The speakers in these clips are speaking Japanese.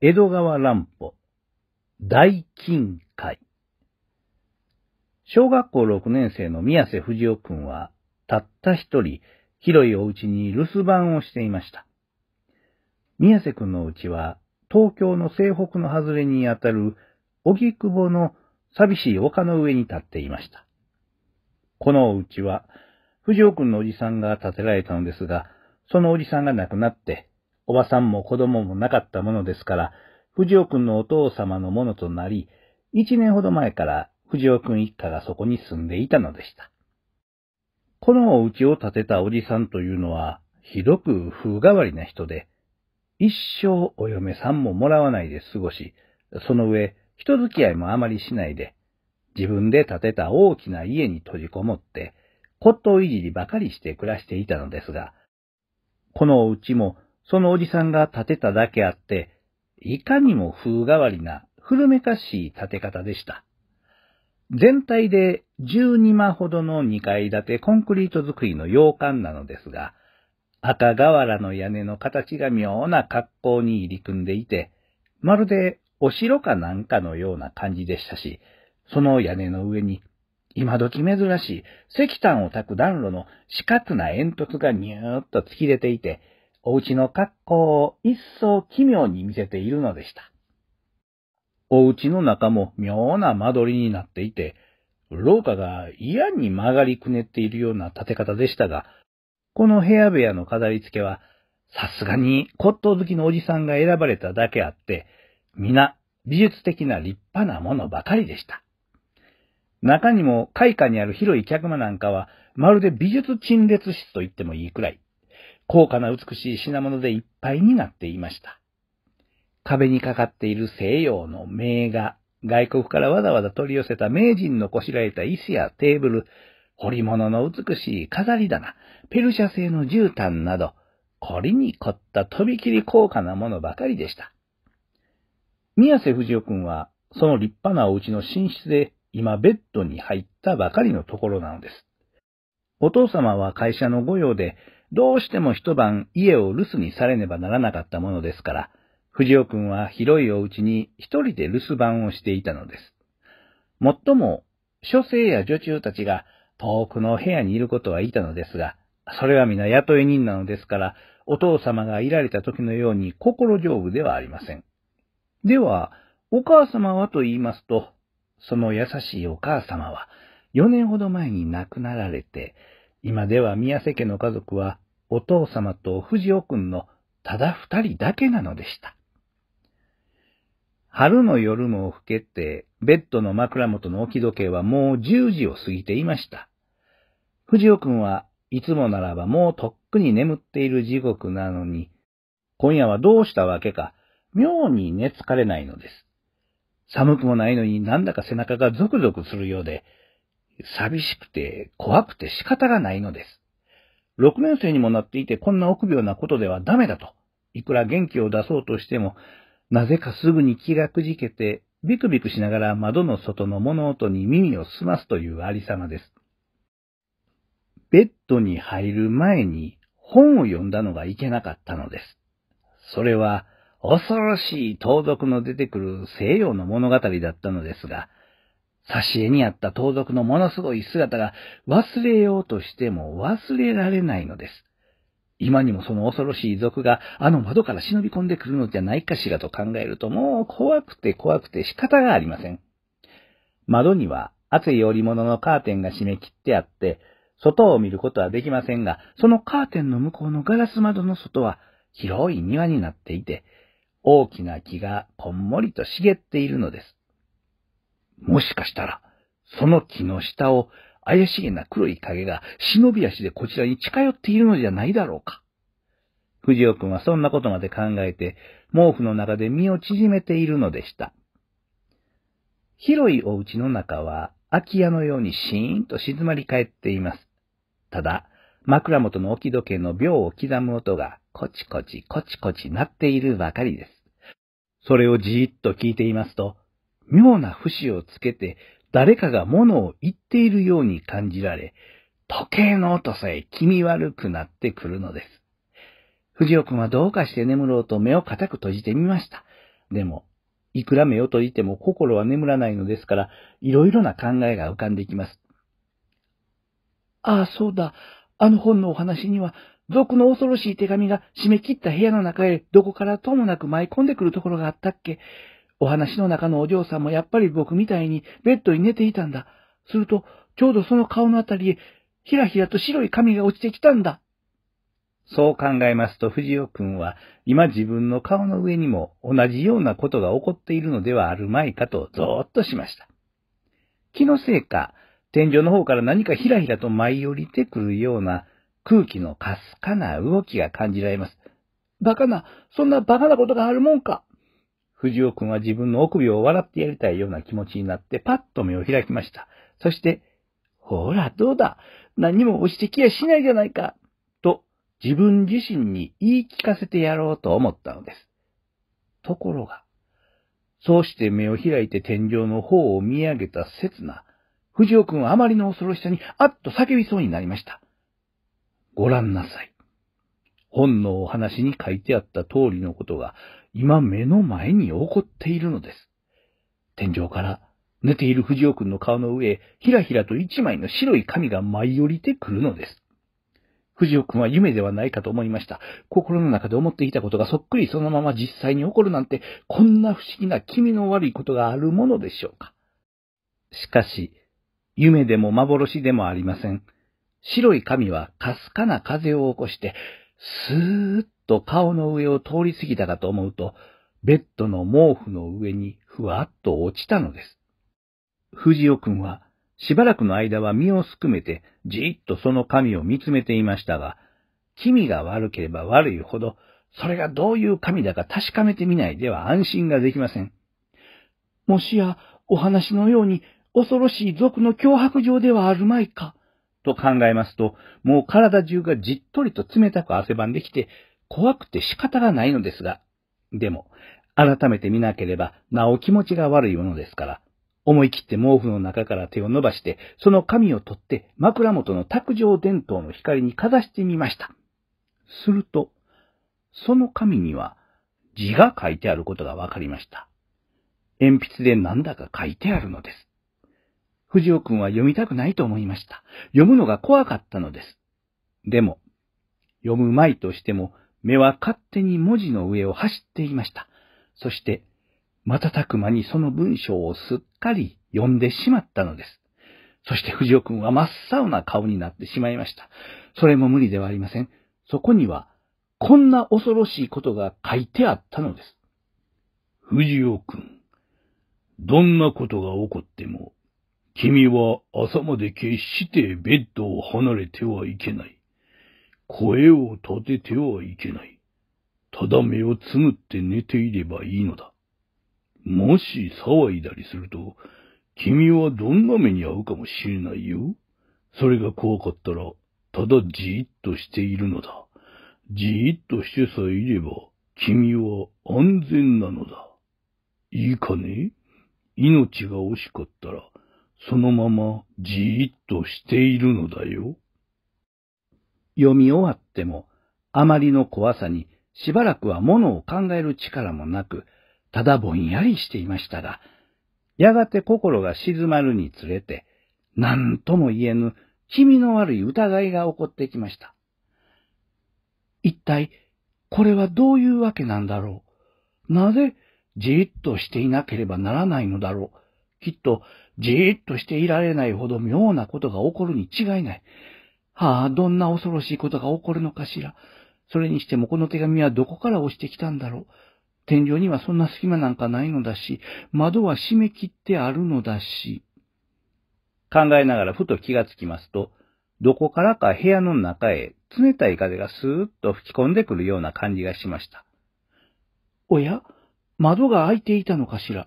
江戸川乱歩、大金会。小学校6年生の宮瀬藤夫君は、たった一人、広いお家に留守番をしていました。宮瀬君の家は、東京の西北の外れにあたる、荻窪の寂しい丘の上に建っていました。このお家は、藤尾君のおじさんが建てられたのですが、そのおじさんが亡くなって、おばさんも子供もなかったものですから、藤尾くんのお父様のものとなり、一年ほど前から藤尾くん一家がそこに住んでいたのでした。このお家を建てたおじさんというのは、ひどく風変わりな人で、一生お嫁さんももらわないで過ごし、その上、人付き合いもあまりしないで、自分で建てた大きな家に閉じこもって、骨董いじりばかりして暮らしていたのですが、このお家もそのおじさんが建てただけあって、いかにも風変わりな古めかしい建て方でした。全体で12間ほどの2階建てコンクリート造りの洋館なのですが、赤瓦の屋根の形が妙な格好に入り組んでいて、まるでお城かなんかのような感じでしたし、その屋根の上に今時珍しい石炭を焚く暖炉の死活な煙突がニューッと突き出ていて、お家の格好を一層奇妙に見せているのでした。お家の中も妙な間取りになっていて、廊下が嫌に曲がりくねっているような建て方でしたが、この部屋部屋の飾り付けは、さすがに骨董好きのおじさんが選ばれただけあって、皆美術的な立派なものばかりでした。中にも開花にある広い客間なんかは、まるで美術陳列室と言ってもいいくらい、高価な美しい品物でいっぱいになっていました。壁にかかっている西洋の名画、外国からわざわざ取り寄せた名人のこしらえた椅子やテーブル、彫り物の美しい飾り棚、ペルシャ製の絨毯など、凝りに凝ったとびきり高価なものばかりでした。宮瀬藤夫君は、その立派なお家の寝室で今ベッドに入ったばかりのところなのです。お父様は会社の御用でどうしても一晩家を留守にされねばならなかったものですから、藤尾くんは広いお家に一人で留守番をしていたのです。もっとも、書生や女中たちが遠くの部屋にいることはいたのですが、それは皆雇い人なのですから、お父様がいられた時のように心丈夫ではありません。では、お母様はと言いますと、その優しいお母様は、4年ほど前に亡くなられて、今では宮瀬家の家族はお父様と藤尾くんのただ二人だけなのでした。春の夜も更けて、ベッドの枕元の置き時計はもう10時を過ぎていました。藤尾くんはいつもならばもうとっくに眠っている時刻なのに、今夜はどうしたわけか、妙に寝つかれないのです。寒くもないのになんだか背中がゾクゾクするようで、寂しくて怖くて仕方がないのです。6年生にもなっていてこんな臆病なことではダメだと、いくら元気を出そうとしても、なぜかすぐに気がくじけて、ビクビクしながら窓の外の物音に耳を澄ますというありさまです。ベッドに入る前に本を読んだのがいけなかったのです。それは恐ろしい盗賊の出てくる西洋の物語だったのですが、挿絵にあった盗賊のものすごい姿が忘れようとしても忘れられないのです。今にもその恐ろしい賊があの窓から忍び込んでくるのじゃないかしらと考えるともう怖くて怖くて仕方がありません。窓には厚い織物のカーテンが締め切ってあって、外を見ることはできませんが、そのカーテンの向こうのガラス窓の外は広い庭になっていて、大きな木がこんもりと茂っているのです。もしかしたら、その木の下を怪しげな黒い影が忍び足でこちらに近寄っているのじゃないだろうか。藤尾くんはそんなことまで考えて、毛布の中で身を縮めているのでした。広いお家の中は空き家のようにシーンと静まり返っています。ただ、枕元の置き時計の秒を刻む音がコチコチコチコチ鳴っているばかりです。それをじーっと聞いていますと、妙な節をつけて誰かが物を言っているように感じられ、時計の音さえ気味悪くなってくるのです。藤尾くんはどうかして眠ろうと目を固く閉じてみました。でも、いくら目を閉じても心は眠らないのですから、いろいろな考えが浮かんできます。ああ、そうだ。あの本のお話には、俗の恐ろしい手紙が締め切った部屋の中へどこからともなく舞い込んでくるところがあったっけお話の中のお嬢さんもやっぱり僕みたいにベッドに寝ていたんだ。すると、ちょうどその顔のあたりへ、ひらひらと白い髪が落ちてきたんだ。そう考えますと藤尾くんは今自分の顔の上にも同じようなことが起こっているのではあるまいかとぞーっとしました。気のせいか、天井の方から何かひらひらと舞い降りてくるような空気のかすかな動きが感じられます。バカな、そんなバカなことがあるもんか。藤尾くんは自分の臆病を笑ってやりたいような気持ちになってパッと目を開きました。そして、ほら、どうだ何も押してきやしないじゃないかと、自分自身に言い聞かせてやろうと思ったのです。ところが、そうして目を開いて天井の方を見上げた刹那、藤尾くんはあまりの恐ろしさにあっと叫びそうになりました。ご覧なさい。本のお話に書いてあった通りのことが今目の前に起こっているのです。天井から寝ている藤尾くんの顔の上へ、ひらひらと一枚の白い紙が舞い降りてくるのです。藤尾くんは夢ではないかと思いました。心の中で思っていたことがそっくりそのまま実際に起こるなんて、こんな不思議な気味の悪いことがあるものでしょうか。しかし、夢でも幻でもありません。白い紙はかすかな風を起こして、スーッと顔の上を通り過ぎたかと思うと、ベッドの毛布の上にふわっと落ちたのです。藤尾くんは、しばらくの間は身をすくめて、じーっとその髪を見つめていましたが、気味が悪ければ悪いほど、それがどういう髪だか確かめてみないでは安心ができません。もしや、お話のように、恐ろしい族の脅迫状ではあるまいか、と考えますと、もう体中がじっとりと冷たく汗ばんできて、怖くて仕方がないのですが、でも、改めて見なければ、なお気持ちが悪いものですから、思い切って毛布の中から手を伸ばして、その紙を取って枕元の卓上電灯の光にかざしてみました。すると、その紙には字が書いてあることがわかりました。鉛筆で何だか書いてあるのです。藤尾くんは読みたくないと思いました。読むのが怖かったのです。でも、読むまいとしても、目は勝手に文字の上を走っていました。そして、瞬く間にその文章をすっかり読んでしまったのです。そして藤尾くんは真っ青な顔になってしまいました。それも無理ではありません。そこには、こんな恐ろしいことが書いてあったのです。藤尾くん、どんなことが起こっても、君は朝まで決してベッドを離れてはいけない。声を立ててはいけない。ただ目をつむって寝ていればいいのだ。もし騒いだりすると、君はどんな目に遭うかもしれないよ。それが怖かったら、ただじーっとしているのだ。じーっとしてさえいれば、君は安全なのだ。いいかね命が惜しかったら、そのままじーっとしているのだよ。読み終わっても、あまりの怖さにしばらくは物を考える力もなく、ただぼんやりしていましたが、やがて心が静まるにつれて、何とも言えぬ気味の悪い疑いが起こってきました。一体、これはどういうわけなんだろうなぜ、じっとしていなければならないのだろうきっと、じっとしていられないほど妙なことが起こるに違いない。はあ、どんな恐ろしいことが起こるのかしら。それにしてもこの手紙はどこから落ちてきたんだろう。天井にはそんな隙間なんかないのだし、窓は閉め切ってあるのだし。考えながらふと気がつきますと、どこからか部屋の中へ冷たい風がスーッと吹き込んでくるような感じがしました。おや窓が開いていたのかしら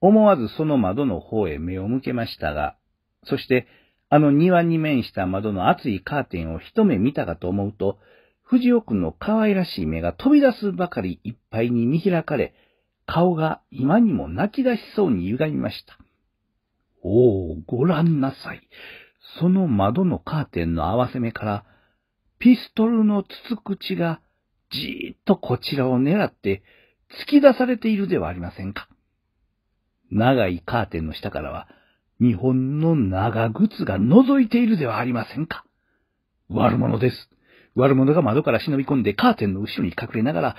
思わずその窓の方へ目を向けましたが、そしてあの庭に面した窓の厚いカーテンを一目見たかと思うと、藤尾くんの可愛らしい目が飛び出すばかりいっぱいに見開かれ、顔が今にも泣き出しそうに歪みました。おお、ご覧なさい。その窓のカーテンの合わせ目から、ピストルの筒口がじーっとこちらを狙って突き出されているではありませんか。長いカーテンの下からは、日本の長靴が覗いているではありませんか。悪者です。悪者が窓から忍び込んでカーテンの後ろに隠れながら、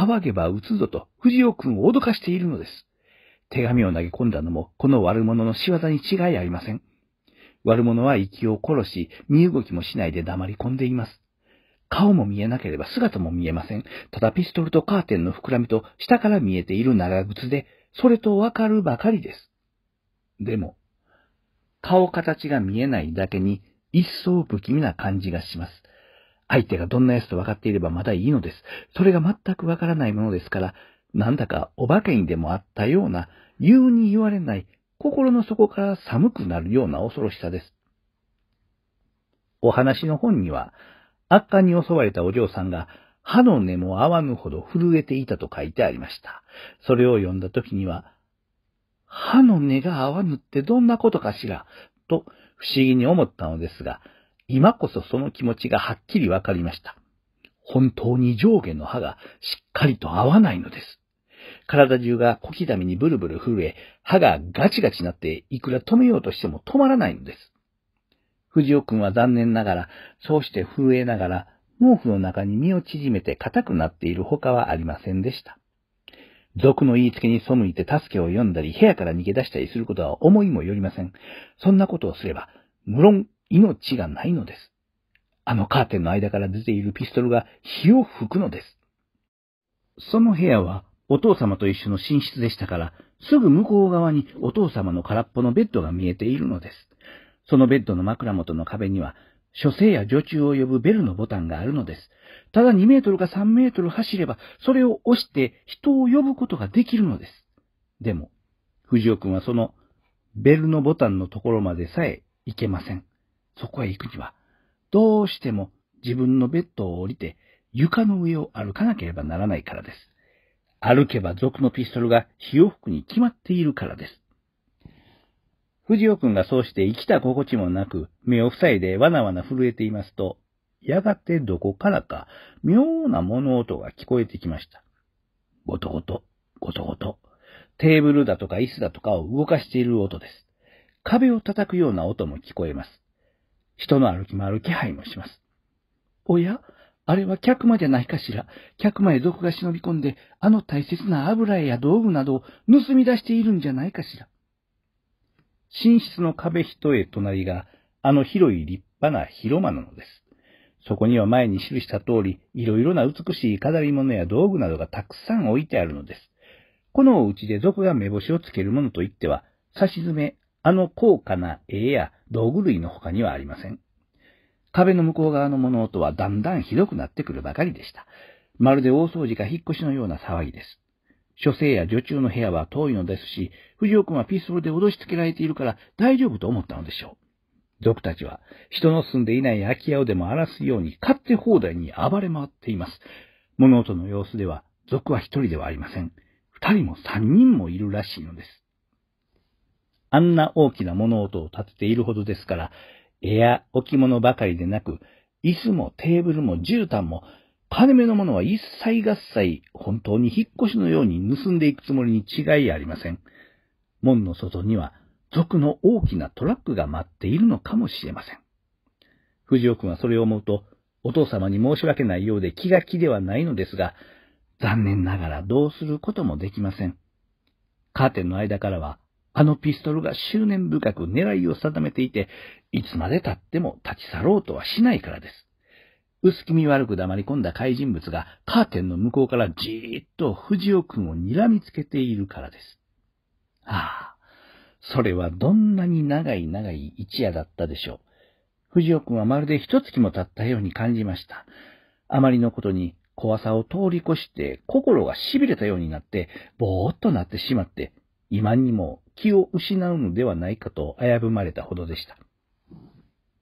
騒げば撃つぞと藤尾君を脅かしているのです。手紙を投げ込んだのも、この悪者の仕業に違いありません。悪者は息を殺し、身動きもしないで黙り込んでいます。顔も見えなければ姿も見えません。ただピストルとカーテンの膨らみと下から見えている長靴で、それとわかるばかりです。でも、顔形が見えないだけに、一層不気味な感じがします。相手がどんな奴と分かっていればまだいいのです。それが全く分からないものですから、なんだかお化けにでもあったような、言うに言われない、心の底から寒くなるような恐ろしさです。お話の本には、悪化に襲われたお嬢さんが、歯の根も合わぬほど震えていたと書いてありました。それを読んだ時には、歯の根が合わぬってどんなことかしら、と不思議に思ったのですが、今こそその気持ちがはっきりわかりました。本当に上下の歯がしっかりと合わないのです。体中が小刻みにブルブル震え、歯がガチガチなっていくら止めようとしても止まらないのです。藤尾くんは残念ながら、そうして震えながら、毛布の中に身を縮めて硬くなっている他はありませんでした。俗の言いつけに背いて助けを読んだり、部屋から逃げ出したりすることは思いもよりません。そんなことをすれば、無論命がないのです。あのカーテンの間から出ているピストルが火を吹くのです。その部屋はお父様と一緒の寝室でしたから、すぐ向こう側にお父様の空っぽのベッドが見えているのです。そのベッドの枕元の壁には、書生や女中を呼ぶベルのボタンがあるのです。ただ2メートルか3メートル走れば、それを押して人を呼ぶことができるのです。でも、藤尾くんはそのベルのボタンのところまでさえ行けません。そこへ行くには、どうしても自分のベッドを降りて床の上を歩かなければならないからです。歩けば賊のピストルが火を吹くに決まっているからです。藤尾くんがそうして生きた心地もなく、目を塞いでわなわな震えていますと、やがてどこからか妙な物音が聞こえてきました。ごとごと、ごとごと。テーブルだとか椅子だとかを動かしている音です。壁を叩くような音も聞こえます。人の歩き回る気配もします。おやあれは客間じゃないかしら。客間へ賊が忍び込んで、あの大切な油絵や道具などを盗み出しているんじゃないかしら。寝室の壁一重隣が、あの広い立派な広間なのです。そこには前に記した通り、いろいろな美しい飾り物や道具などがたくさん置いてあるのです。このお家で賊が目星をつけるものといっては、差し詰め、あの高価な絵や道具類の他にはありません。壁の向こう側の物音はだんだんひどくなってくるばかりでした。まるで大掃除か引っ越しのような騒ぎです。書生や女中の部屋は遠いのですし、藤尾君はピースールで脅しつけられているから大丈夫と思ったのでしょう。族たちは、人の住んでいない空き家をでも荒らすように勝手放題に暴れ回っています。物音の様子では、族は一人ではありません。二人も三人もいるらしいのです。あんな大きな物音を立てているほどですから、絵や置物ばかりでなく、椅子もテーブルも絨毯も金目のものは一切合切、本当に引っ越しのように盗んでいくつもりに違いありません。門の外には、族の大きなトラックが待っているのかもしれません。藤尾君はそれを思うと、お父様に申し訳ないようで気が気ではないのですが、残念ながらどうすることもできません。カーテンの間からは、あのピストルが執念深く狙いを定めていて、いつまで経っても立ち去ろうとはしないからです。薄気味悪く黙り込んだ怪人物がカーテンの向こうからじーっと藤尾くんを睨みつけているからです。ああ、それはどんなに長い長い一夜だったでしょう。藤尾くんはまるで一月も経ったように感じました。あまりのことに怖さを通り越して心が痺れたようになってぼーっとなってしまって今にも気を失うのではないかと危ぶまれたほどでした。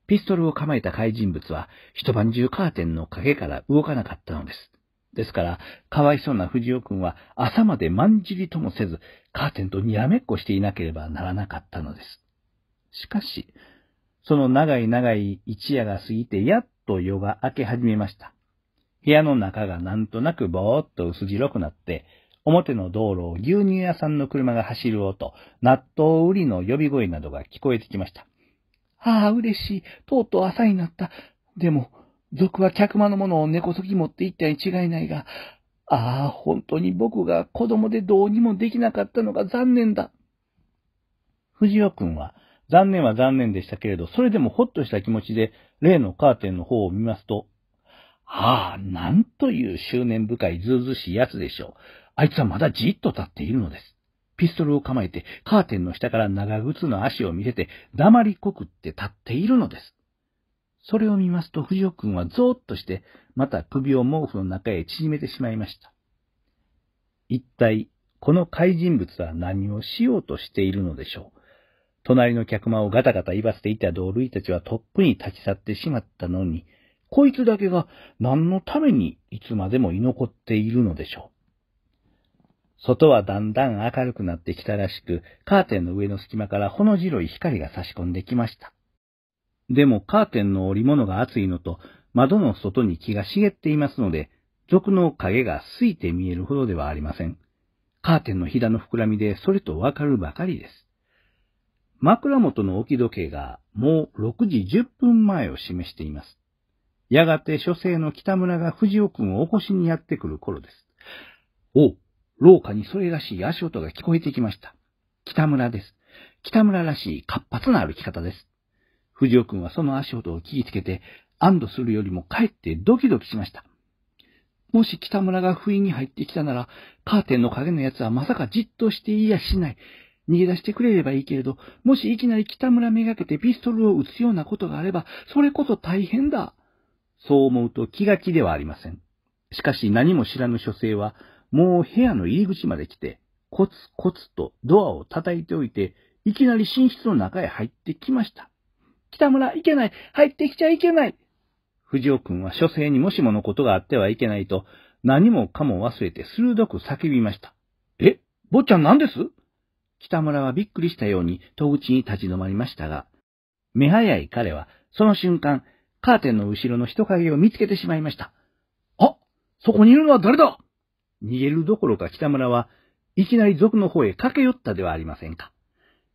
ピストルを構えた怪人物は一晩中カーテンの陰から動かなかったのです。ですから、かわいそうな藤尾くんは朝までまんじりともせず、カーテンとにらめっこしていなければならなかったのです。しかし、その長い長い一夜が過ぎてやっと夜が明け始めました。部屋の中がなんとなくぼーっと薄白くなって、表の道路を牛乳屋さんの車が走る音、納豆売りの呼び声などが聞こえてきました。ああ、嬉しい。とうとう朝になった。でも、賊は客間のものを根こそぎ持っていったに違いないが、ああ、本当に僕が子供でどうにもできなかったのが残念だ。藤尾くんは、残念は残念でしたけれど、それでもほっとした気持ちで、例のカーテンの方を見ますと、ああ、なんという執念深いずうずしいやつでしょう。あいつはまだじっと立っているのです。ピストルを構えて、カーテンの下から長靴の足を見せて、黙りこくって立っているのです。それを見ますと、藤尾君はゾーッとして、また首を毛布の中へ縮めてしまいました。一体、この怪人物は何をしようとしているのでしょう。隣の客間をガタガタ言わせていた同類たちはとっくに立ち去ってしまったのに、こいつだけが何のためにいつまでも居残っているのでしょう。外はだんだん明るくなってきたらしく、カーテンの上の隙間からほの白い光が差し込んできました。でもカーテンの織物が厚いのと、窓の外に木が茂っていますので、俗の影が透いて見えるほどではありません。カーテンのひだの膨らみでそれとわかるばかりです。枕元の置き時計がもう6時10分前を示しています。やがて書生の北村が藤尾君を起こしにやってくる頃です。おう、廊下にそれらしい足音が聞こえてきました。北村です。北村らしい活発な歩き方です。藤尾くんはその足音を聞きつけて、安堵するよりも帰ってドキドキしました。もし北村が不意に入ってきたなら、カーテンの影の奴はまさかじっとしていやしない。逃げ出してくれればいいけれど、もしいきなり北村めがけてピストルを撃つようなことがあれば、それこそ大変だ。そう思うと気が気ではありません。しかし何も知らぬ書生は、もう部屋の入り口まで来て、コツコツとドアを叩いておいて、いきなり寝室の中へ入ってきました。北村、いけない入ってきちゃいけない藤尾君は書生にもしものことがあってはいけないと、何もかも忘れて鋭く叫びました。え坊ちゃん何です北村はびっくりしたように戸口に立ち止まりましたが、目早い彼はその瞬間、カーテンの後ろの人影を見つけてしまいました。あそこにいるのは誰だ逃げるどころか北村はいきなり賊の方へ駆け寄ったではありませんか。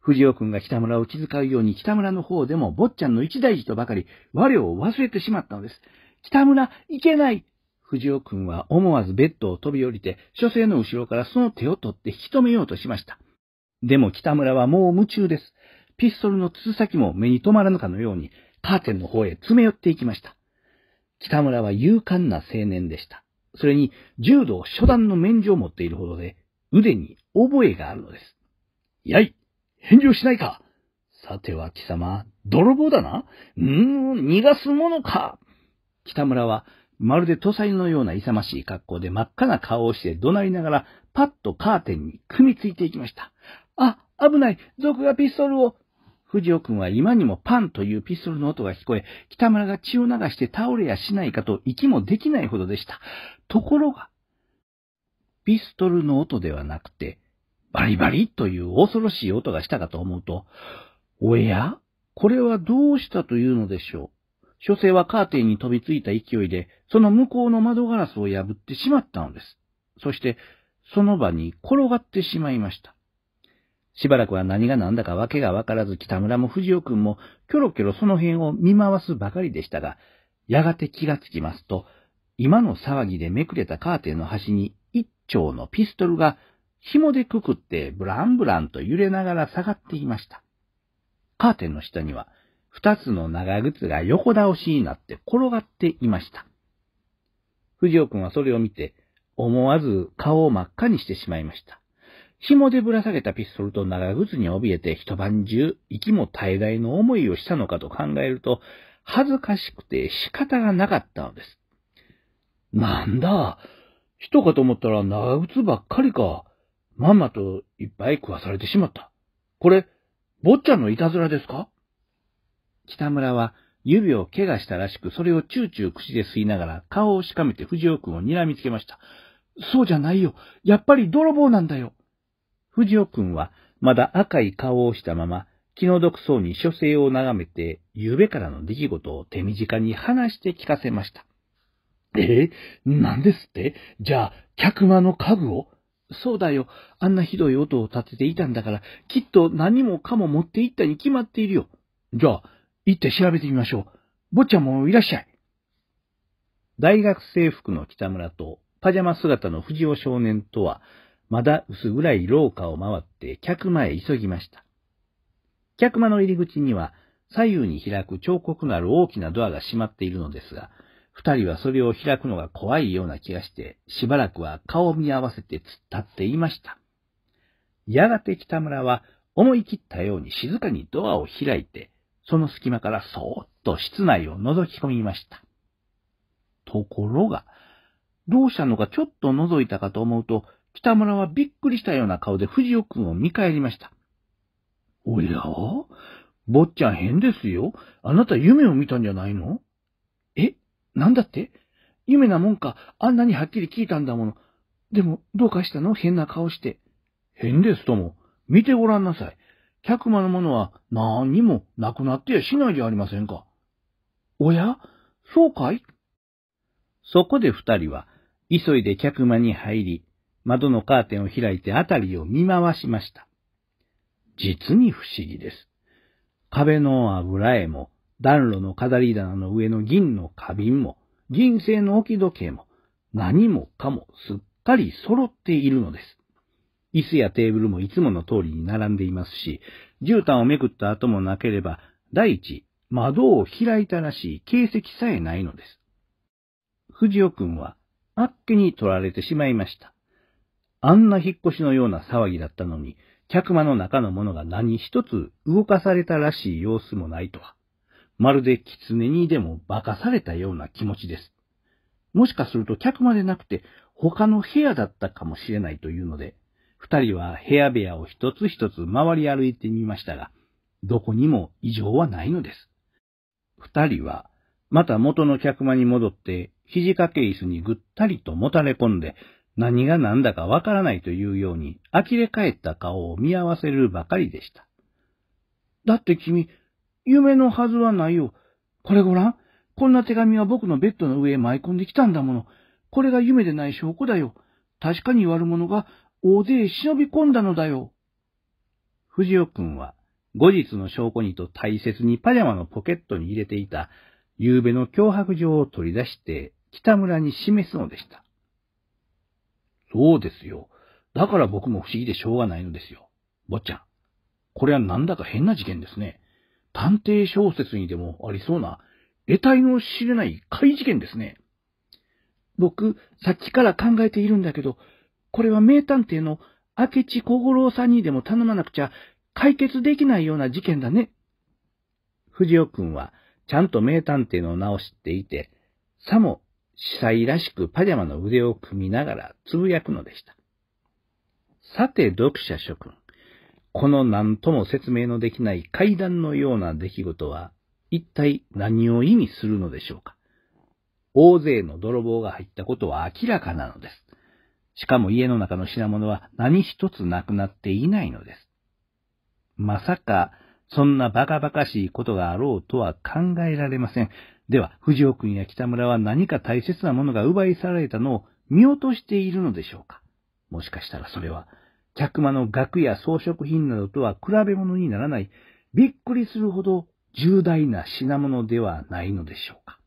藤尾君が北村を気遣うように北村の方でも坊ちゃんの一大事とばかり我を忘れてしまったのです。北村、行けない藤尾君は思わずベッドを飛び降りて、書生の後ろからその手を取って引き止めようとしました。でも北村はもう夢中です。ピストルの筒先も目に留まらぬかのように、カーテンの方へ詰め寄っていきました。北村は勇敢な青年でした。それに柔道初段の免状を持っているほどで、腕に覚えがあるのです。やい返事をしないかさては貴様、泥棒だなうーん、逃がすものか北村は、まるで土才のような勇ましい格好で真っ赤な顔をして怒鳴りながら、パッとカーテンに組みついていきました。あ、危ない賊がピストルを藤尾くんは今にもパンというピストルの音が聞こえ、北村が血を流して倒れやしないかと息もできないほどでした。ところが、ピストルの音ではなくて、バリバリという恐ろしい音がしたかと思うと、おやこれはどうしたというのでしょう。書生はカーテンに飛びついた勢いで、その向こうの窓ガラスを破ってしまったのです。そして、その場に転がってしまいました。しばらくは何が何だかわけがわからず北村も藤尾くんもキョロキョロその辺を見回すばかりでしたが、やがて気がつきますと、今の騒ぎでめくれたカーテンの端に一丁のピストルが紐でくくってブランブランと揺れながら下がっていました。カーテンの下には二つの長靴が横倒しになって転がっていました。藤尾くんはそれを見て思わず顔を真っ赤にしてしまいました。紐でぶら下げたピストルと長靴に怯えて一晩中、息も大概の思いをしたのかと考えると、恥ずかしくて仕方がなかったのです。なんだ、人かと思ったら長靴ばっかりか。まんまといっぱい食わされてしまった。これ、坊ちゃんのいたずらですか北村は指を怪我したらしく、それをチューチュー口で吸いながら顔をしかめて藤尾くんを睨みつけました。そうじゃないよ。やっぱり泥棒なんだよ。藤尾くんはまだ赤い顔をしたまま、気の毒そうに書生を眺めて、ゆうべからの出来事を手短に話して聞かせました。えなんですってじゃあ、客間の家具をそうだよ。あんなひどい音を立てていたんだから、きっと何もかも持って行ったに決まっているよ。じゃあ、行って調べてみましょう。坊ちゃんもいらっしゃい。大学制服の北村と、パジャマ姿の藤尾少年とは、まだ薄暗い廊下を回って客間へ急ぎました。客間の入り口には左右に開く彫刻のある大きなドアが閉まっているのですが、二人はそれを開くのが怖いような気がして、しばらくは顔を見合わせて突っ立っていました。やがて北村は思い切ったように静かにドアを開いて、その隙間からそーっと室内を覗き込みました。ところが、ろう者のがちょっと覗いたかと思うと、北村はびっくりしたような顔で藤尾くんを見返りました。おや坊ちゃん変ですよ。あなた夢を見たんじゃないのえなんだって夢なもんか。あんなにはっきり聞いたんだもの。でも、どうかしたの変な顔して。変ですとも。見てごらんなさい。客間のものは何にもなくなってやしないじゃありませんか。おやそうかいそこで二人は、急いで客間に入り、窓のカーテンを開いて辺りを見回しました。実に不思議です。壁の油絵も、暖炉の飾り棚の上の銀の花瓶も、銀製の置き時計も、何もかもすっかり揃っているのです。椅子やテーブルもいつもの通りに並んでいますし、絨毯をめくった後もなければ、第一、窓を開いたらしい形跡さえないのです。藤尾くんは、あっけに取られてしまいました。あんな引っ越しのような騒ぎだったのに、客間の中のものが何一つ動かされたらしい様子もないとは。まるで狐にでも化かされたような気持ちです。もしかすると客間でなくて他の部屋だったかもしれないというので、二人は部屋部屋を一つ一つ回り歩いてみましたが、どこにも異常はないのです。二人は、また元の客間に戻って、肘掛け椅子にぐったりともたれ込んで、何が何だかわからないというように、呆れ返った顔を見合わせるばかりでした。だって君、夢のはずはないよ。これごらん。こんな手紙は僕のベッドの上へ舞い込んできたんだもの。これが夢でない証拠だよ。確かに悪者が大勢忍び込んだのだよ。藤尾くんは、後日の証拠にと大切にパジャマのポケットに入れていた、夕べの脅迫状を取り出して、北村に示すのでした。そうですよ。だから僕も不思議でしょうがないのですよ。坊ちゃん。これはなんだか変な事件ですね。探偵小説にでもありそうな、得体の知れない怪事件ですね。僕、さっきから考えているんだけど、これは名探偵の明智小五郎さんにでも頼まなくちゃ解決できないような事件だね。藤尾くんは、ちゃんと名探偵の名を知っていて、さも司祭らしくパジャマの腕を組みながらつぶやくのでした。さて読者諸君、この何とも説明のできない階段のような出来事は一体何を意味するのでしょうか大勢の泥棒が入ったことは明らかなのです。しかも家の中の品物は何一つなくなっていないのです。まさか、そんなバカバカしいことがあろうとは考えられません。では、藤尾君や北村は何か大切なものが奪い去られたのを見落としているのでしょうかもしかしたらそれは、客間の額や装飾品などとは比べ物にならない、びっくりするほど重大な品物ではないのでしょうか。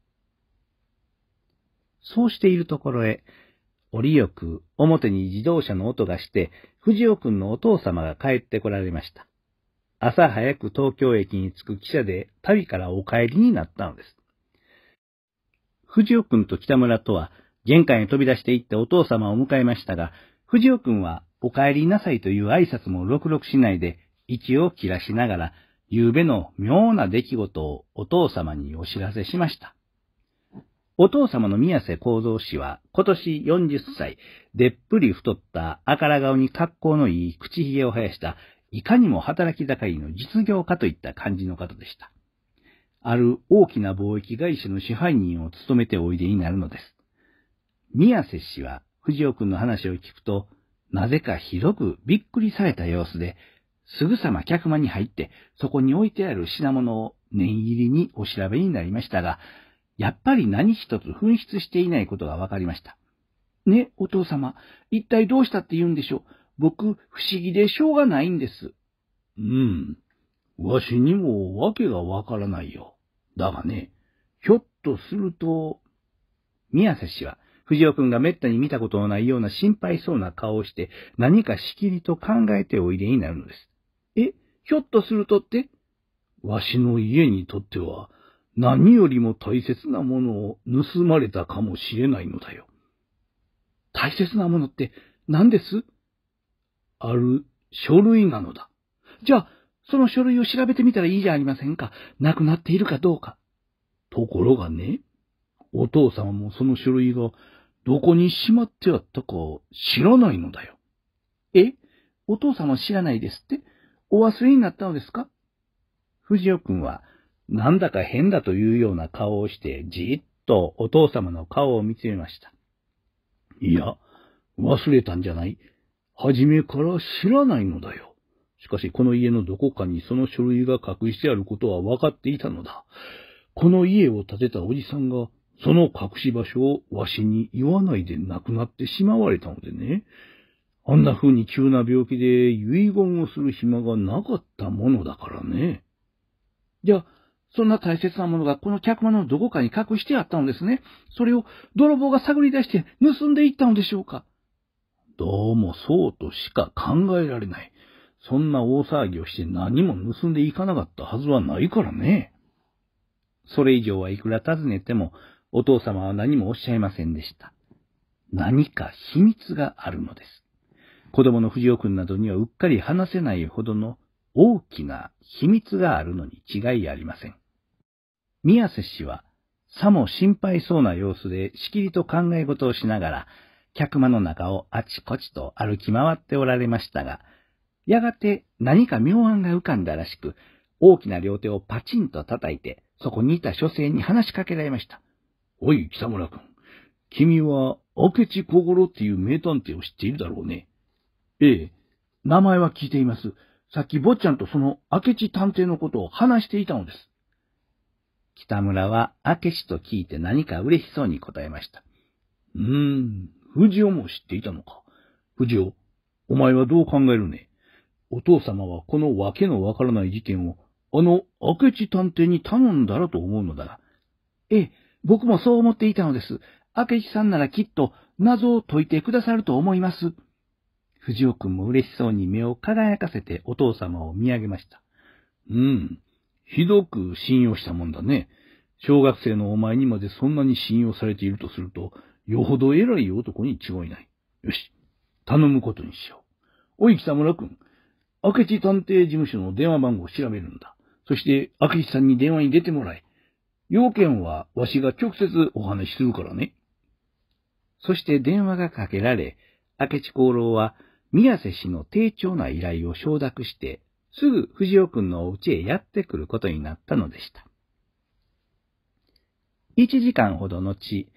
そうしているところへ、折よく表に自動車の音がして、藤尾くんのお父様が帰ってこられました。朝早く東京駅に着く汽車で旅からお帰りになったのです。藤尾くんと北村とは玄関へ飛び出していってお父様を迎えましたが、藤尾くんはお帰りなさいという挨拶もろくろくしないで息を切らしながら、夕べの妙な出来事をお父様にお知らせしました。お父様の宮瀬幸三氏は今年40歳、でっぷり太った赤ら顔に格好のいい口ひげを生やした、いかにも働き盛りの実業家といった感じの方でした。ある大きな貿易会社の支配人を務めておいでになるのです。宮瀬氏は藤尾君の話を聞くと、なぜかひどくびっくりされた様子で、すぐさま客間に入って、そこに置いてある品物を念入りにお調べになりましたが、やっぱり何一つ紛失していないことがわかりました。ね、お父様、一体どうしたって言うんでしょう。僕、不思議でしょうがないんです。うん。わしにもわけがわからないよ。だがね、ひょっとすると、宮瀬氏は、藤尾くんが滅多に見たことのないような心配そうな顔をして、何かしきりと考えておいでになるのです。え、ひょっとするとって、わしの家にとっては、何よりも大切なものを盗まれたかもしれないのだよ。大切なものって何ですある書類なのだ。じゃあ、その書類を調べてみたらいいじゃありませんか。亡くなっているかどうか。ところがね、お父様もその書類がどこにしまってあったか知らないのだよ。えお父様知らないですってお忘れになったのですか藤尾くんは、なんだか変だというような顔をして、じっとお父様の顔を見つめました。いや、忘れたんじゃない。はじめから知らないのだよ。しかしこの家のどこかにその書類が隠してあることは分かっていたのだ。この家を建てたおじさんが、その隠し場所をわしに言わないで亡くなってしまわれたのでね。あんな風に急な病気で遺言をする暇がなかったものだからね。じゃあ、そんな大切なものがこの客間のどこかに隠してあったのですね。それを泥棒が探り出して盗んでいったのでしょうか。どうもそうとしか考えられない。そんな大騒ぎをして何も盗んでいかなかったはずはないからね。それ以上はいくら尋ねても、お父様は何もおっしゃいませんでした。何か秘密があるのです。子供の藤尾くんなどにはうっかり話せないほどの大きな秘密があるのに違いありません。宮瀬氏は、さも心配そうな様子でしきりと考え事をしながら、客間の中をあちこちと歩き回っておられましたが、やがて何か妙案が浮かんだらしく、大きな両手をパチンと叩いて、そこにいた書生に話しかけられました。おい、北村君。君は、明智小五郎っていう名探偵を知っているだろうね。ええ。名前は聞いています。さっき坊ちゃんとその明智探偵のことを話していたのです。北村は明智と聞いて何か嬉しそうに答えました。うーん、藤尾も知っていたのか。藤尾、お前はどう考えるねお父様はこのわけのわからない事件を、あの明智探偵に頼んだらと思うのだが。ええ、僕もそう思っていたのです。明智さんならきっと謎を解いてくださると思います。藤尾くんも嬉しそうに目を輝かせてお父様を見上げました。うん。ひどく信用したもんだね。小学生のお前にまでそんなに信用されているとすると、よほど偉い男に違いない。よし。頼むことにしよう。おい、北村くん。明智探偵事務所の電話番号を調べるんだ。そして、明智さんに電話に出てもらえ。要件は、わしが直接お話しするからね。そして電話がかけられ、明智功労は、宮瀬氏の丁重な依頼を承諾して、すぐ藤尾君のお家へやってくることになったのでした。一時間ほど後、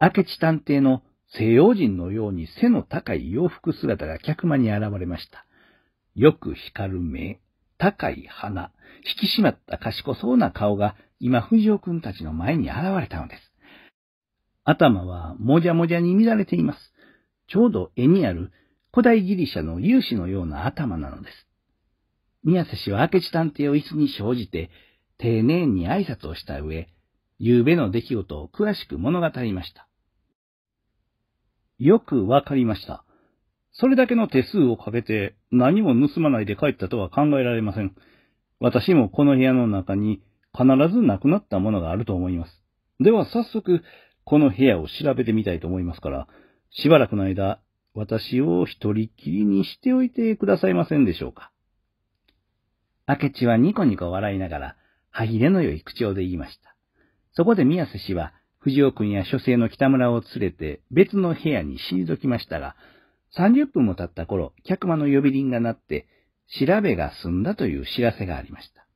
明智探偵の西洋人のように背の高い洋服姿が客間に現れました。よく光る目、高い鼻、引き締まった賢そうな顔が今藤尾くんたちの前に現れたのです。頭はもじゃもじゃに乱れています。ちょうど絵にある古代ギリシャの勇士のような頭なのです。宮瀬氏は明智探偵を椅子に生じて、丁寧に挨拶をした上、昨夜の出来事を詳しく物語りました。よくわかりました。それだけの手数をかけて何も盗まないで帰ったとは考えられません。私もこの部屋の中に必ずなくなったものがあると思います。では早速、この部屋を調べてみたいと思いますから、しばらくの間、私を一人きりにしておいてくださいませんでしょうか。明智はニコニコ笑いながら、歯切れの良い口調で言いました。そこで宮瀬氏は、藤尾君や書生の北村を連れて別の部屋に退きましたが、30分も経った頃、客間の呼び鈴が鳴って、調べが済んだという知らせがありました。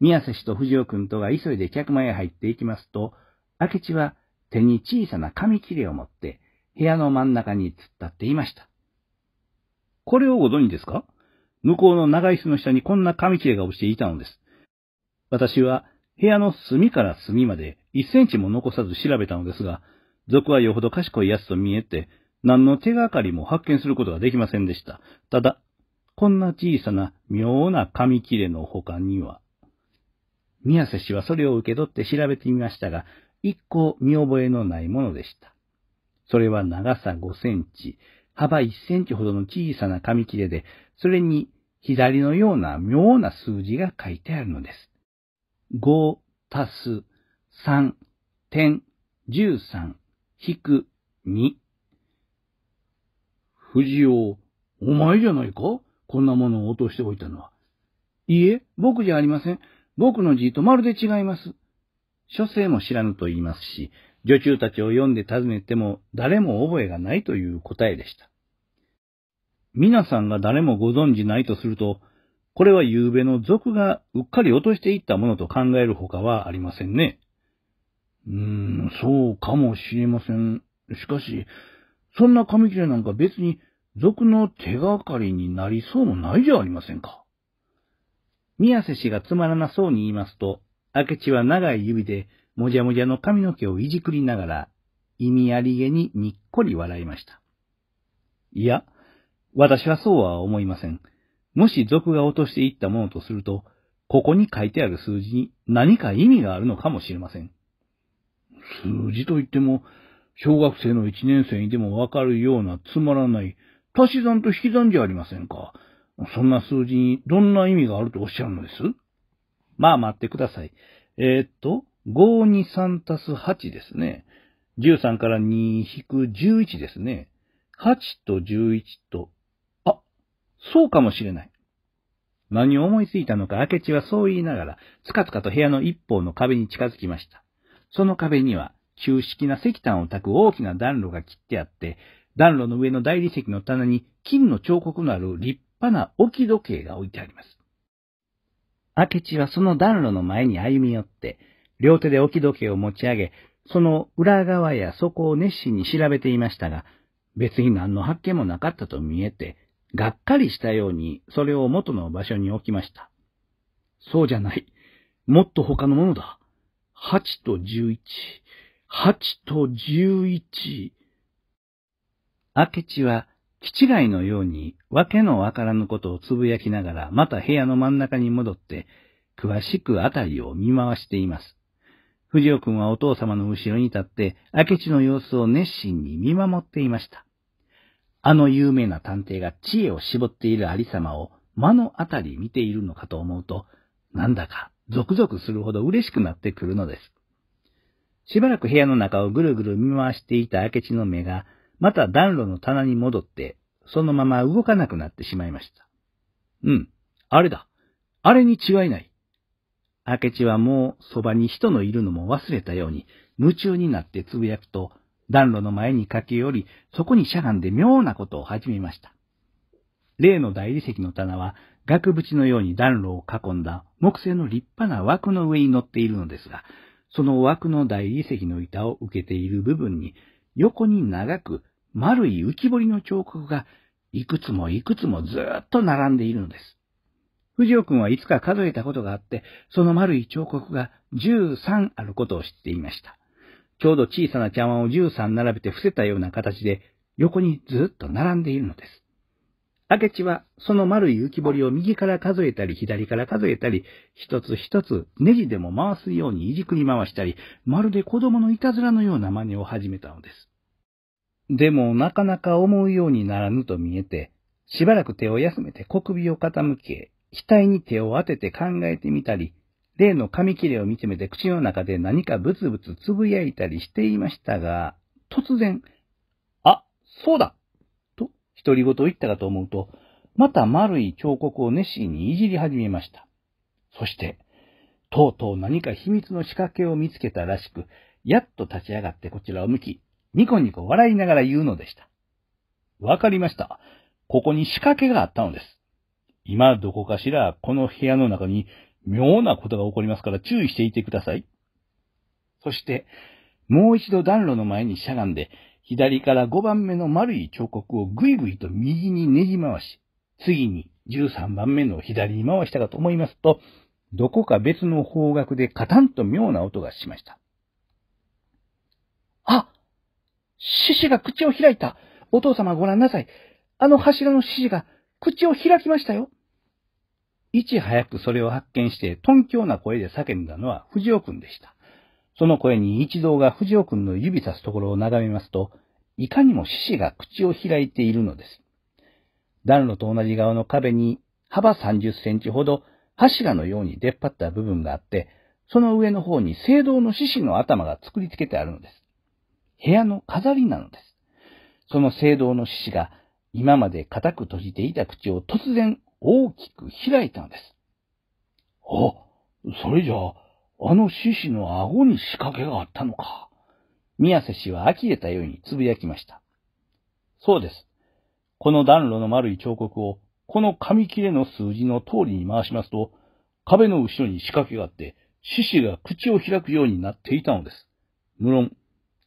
宮瀬氏と藤尾君とが急いで客間へ入っていきますと、明智は手に小さな紙切れを持って、部屋の真ん中に突っ立っていました。これをご存知ですか向こうの長椅子の下にこんな紙切れが落ちていたのです。私は部屋の隅から隅まで1センチも残さず調べたのですが、賊はよほど賢い奴と見えて、何の手がかりも発見することができませんでした。ただ、こんな小さな妙な紙切れの他には、宮瀬氏はそれを受け取って調べてみましたが、一向見覚えのないものでした。それは長さ5センチ、幅1センチほどの小さな紙切れで、それに左のような妙な数字が書いてあるのです。5足す3点13引く2藤尾、お前じゃないかこんなものを落としておいたのは。いいえ、僕じゃありません。僕の字とまるで違います。書生も知らぬと言いますし、女中たちを読んで尋ねても誰も覚えがないという答えでした。皆さんが誰もご存じないとすると、これは夕べの賊がうっかり落としていったものと考えるほかはありませんね。うーん、そうかもしれません。しかし、そんな紙切れなんか別に賊の手がかりになりそうもないじゃありませんか。宮瀬氏がつまらなそうに言いますと、明智は長い指でもじゃもじゃの髪の毛をいじくりながら、意味ありげににっこり笑いました。いや、私はそうは思いません。もし賊が落としていったものとすると、ここに書いてある数字に何か意味があるのかもしれません。数字といっても、小学生の一年生にでもわかるようなつまらない足し算と引き算じゃありませんか。そんな数字にどんな意味があるとおっしゃるのですまあ待ってください。えー、っと、5 2 3足す8ですね。13から2引く11ですね。8と11と、あ、そうかもしれない。何を思いついたのか明智はそう言いながら、つかつかと部屋の一方の壁に近づきました。その壁には旧式な石炭を炊く大きな暖炉が切ってあって、暖炉の上の大理石の棚に金の彫刻のある立派な置き時計が置いてあります。明智はその暖炉の前に歩み寄って、両手で置き時計を持ち上げ、その裏側や底を熱心に調べていましたが、別に何の発見もなかったと見えて、がっかりしたようにそれを元の場所に置きました。そうじゃない。もっと他のものだ。8と11。8と11。明智は、吉違のように、わけのわからぬことをつぶやきながら、また部屋の真ん中に戻って、詳しくあたりを見回しています。藤尾君はお父様の後ろに立って、明智の様子を熱心に見守っていました。あの有名な探偵が知恵を絞っている有様を間のあたり見ているのかと思うと、なんだかゾクゾクするほど嬉しくなってくるのです。しばらく部屋の中をぐるぐる見回していた明智の目が、また暖炉の棚に戻って、そのまま動かなくなってしまいました。うん、あれだ。あれに違いない。明智はもうそばに人のいるのも忘れたように、夢中になってつぶやくと、暖炉の前に駆け寄り、そこにしゃがんで妙なことを始めました。例の大理石の棚は、額縁のように暖炉を囲んだ木製の立派な枠の上に乗っているのですが、その枠の大理石の板を受けている部分に、横に長く丸い浮き彫りの彫刻がいくつもいくつもずっと並んでいるのです。藤尾くんはいつか数えたことがあって、その丸い彫刻が13あることを知っていました。ちょうど小さな茶碗を13並べて伏せたような形で、横にずっと並んでいるのです。明智はその丸い浮き彫りを右から数えたり左から数えたり、一つ一つネジでも回すようにいじくり回したり、まるで子供のいたずらのような真似を始めたのです。でもなかなか思うようにならぬと見えて、しばらく手を休めて小首を傾け、額に手を当てて考えてみたり、例の紙切れを見つめて口の中で何かブツブツつぶやいたりしていましたが、突然、あ、そうだ独り言を言ったかと思うと、また丸い彫刻を熱心にいじり始めました。そして、とうとう何か秘密の仕掛けを見つけたらしく、やっと立ち上がってこちらを向き、ニコニコ笑いながら言うのでした。わかりました。ここに仕掛けがあったのです。今どこかしらこの部屋の中に妙なことが起こりますから注意していてください。そして、もう一度暖炉の前にしゃがんで、左から5番目の丸い彫刻をぐいぐいと右にねじ回し、次に13番目の左に回したかと思いますと、どこか別の方角でカタンと妙な音がしました。あ獅子が口を開いたお父様ご覧なさいあの柱の獅子が口を開きましたよいち早くそれを発見して、ょ強な声で叫んだのは藤尾くんでした。その声に一同が藤尾君の指さすところを眺めますと、いかにも獅子が口を開いているのです。暖炉と同じ側の壁に幅30センチほど柱のように出っ張った部分があって、その上の方に聖堂の獅子の頭が作り付けてあるのです。部屋の飾りなのです。その聖堂の獅子が今まで固く閉じていた口を突然大きく開いたのです。あ、それじゃあ、あの獅子の顎に仕掛けがあったのか。宮瀬氏は呆れたようにつぶやきました。そうです。この暖炉の丸い彫刻を、この紙切れの数字の通りに回しますと、壁の後ろに仕掛けがあって、獅子が口を開くようになっていたのです。無論、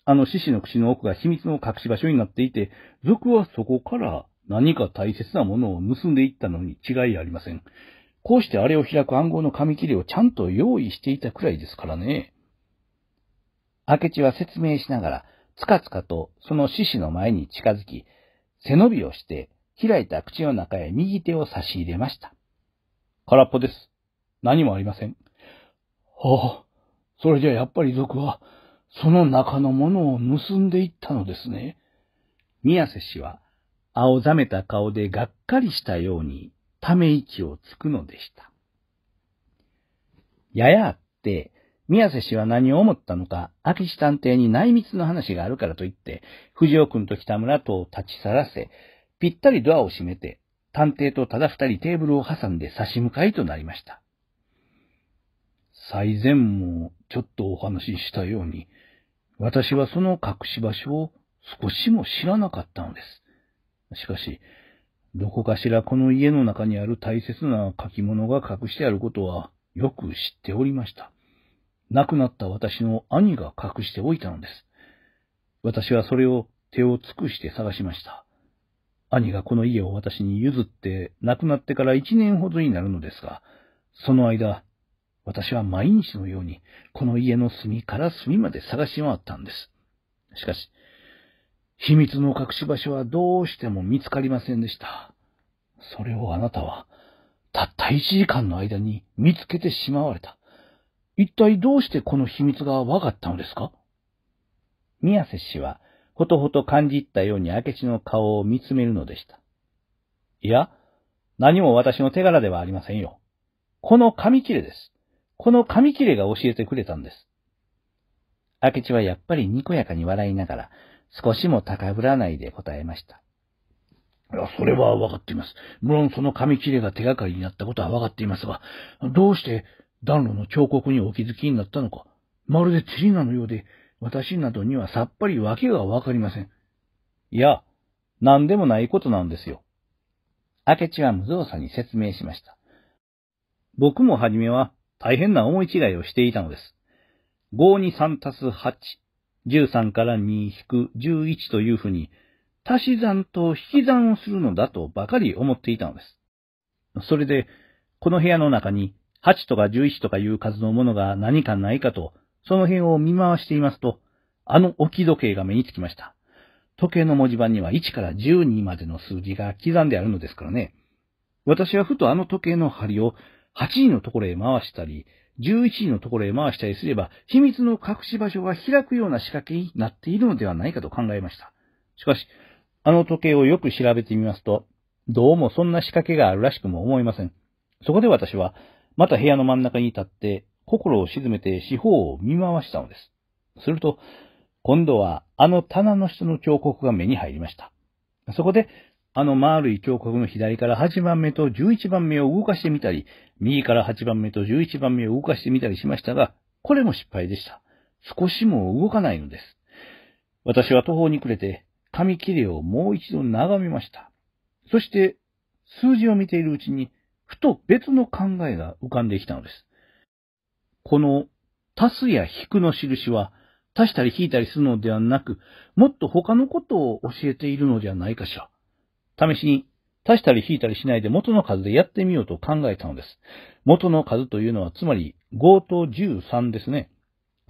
あの獅子の口の奥が秘密の隠し場所になっていて、賊はそこから何か大切なものを盗んでいったのに違いありません。こうしてあれを開く暗号の紙切れをちゃんと用意していたくらいですからね。明智は説明しながら、つかつかとその獅子の前に近づき、背伸びをして開いた口の中へ右手を差し入れました。空っぽです。何もありません。はあ、それじゃやっぱり賊は、その中のものを盗んでいったのですね。宮瀬氏は、青ざめた顔でがっかりしたようにため息をつくのでした。ややあって、宮瀬氏は何を思ったのか、秋氏探偵に内密の話があるからと言って、藤尾君と北村とを立ち去らせ、ぴったりドアを閉めて、探偵とただ二人テーブルを挟んで差し向かいとなりました。最前もちょっとお話ししたように、私はその隠し場所を少しも知らなかったのです。しかし、どこかしらこの家の中にある大切な書き物が隠してあることはよく知っておりました。亡くなった私の兄が隠しておいたのです。私はそれを手を尽くして探しました。兄がこの家を私に譲って亡くなってから一年ほどになるのですが、その間、私は毎日のようにこの家の隅から隅まで探し回ったんです。しかし、秘密の隠し場所はどうしても見つかりませんでした。それをあなたは、たった一時間の間に見つけてしまわれた。一体どうしてこの秘密がわかったのですか宮瀬氏は、ほとほと感じったように明智の顔を見つめるのでした。いや、何も私の手柄ではありませんよ。この紙切れです。この紙切れが教えてくれたんです。明智はやっぱりにこやかに笑いながら、少しも高ぶらないで答えました。いや、それはわかっています。無論その紙切れが手がかりになったことはわかっていますが、どうして暖炉の彫刻にお気づきになったのか、まるでテリナのようで、私などにはさっぱり訳がわかりません。いや、何でもないことなんですよ。明智は無造作に説明しました。僕もはじめは大変な思い違いをしていたのです。5に3たす8 13から2引く11というふうに、足し算と引き算をするのだとばかり思っていたのです。それで、この部屋の中に8とか11とかいう数のものが何かないかと、その辺を見回していますと、あの置き時計が目につきました。時計の文字盤には1から12までの数字が刻んであるのですからね。私はふとあの時計の針を8時のところへ回したり、11時のところへ回したりすれば、秘密の隠し場所が開くような仕掛けになっているのではないかと考えました。しかし、あの時計をよく調べてみますと、どうもそんな仕掛けがあるらしくも思いません。そこで私は、また部屋の真ん中に立って、心を沈めて四方を見回したのです。すると、今度はあの棚の下の彫刻が目に入りました。そこで、あの丸い峡谷の左から8番目と11番目を動かしてみたり、右から8番目と11番目を動かしてみたりしましたが、これも失敗でした。少しも動かないのです。私は途方に暮れて、紙切れをもう一度眺めました。そして、数字を見ているうちに、ふと別の考えが浮かんできたのです。この、足すや引くの印は、足したり引いたりするのではなく、もっと他のことを教えているのではないかしら。試しに、足したり引いたりしないで元の数でやってみようと考えたのです。元の数というのは、つまり5と13ですね。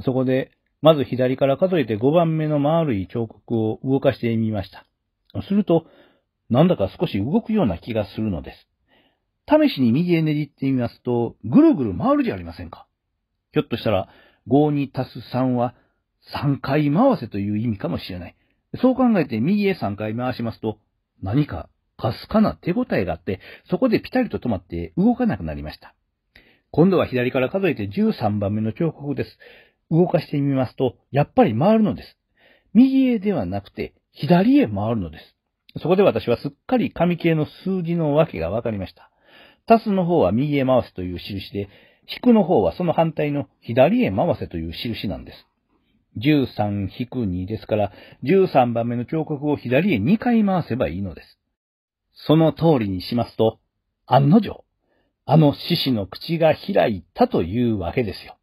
そこで、まず左から数えて5番目の丸い彫刻を動かしてみました。すると、なんだか少し動くような気がするのです。試しに右へねじってみますと、ぐるぐる回るじゃありませんか。ひょっとしたら、5に足す3は3回回せという意味かもしれない。そう考えて右へ3回回しますと、何かかすかな手応えがあって、そこでピタリと止まって動かなくなりました。今度は左から数えて13番目の彫刻です。動かしてみますと、やっぱり回るのです。右へではなくて、左へ回るのです。そこで私はすっかり紙系の数字の訳がわかりました。足すの方は右へ回すという印で、引くの方はその反対の左へ回せという印なんです。13-2ですから、13番目の彫刻を左へ2回回せばいいのです。その通りにしますと、案の定、あの獅子の口が開いたというわけですよ。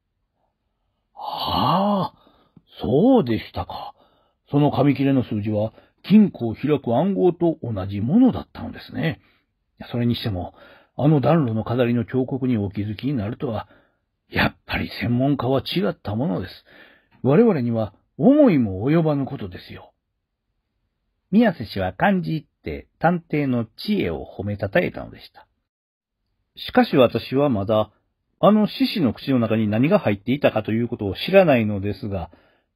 はあ、そうでしたか。その紙切れの数字は、金庫を開く暗号と同じものだったのですね。それにしても、あの暖炉の飾りの彫刻にお気づきになるとは、やっぱり専門家は違ったものです。我々には思いも及ばぬことですよ。宮瀬氏は漢字って探偵の知恵を褒めたたえたのでした。しかし私はまだ、あの獅子の口の中に何が入っていたかということを知らないのですが、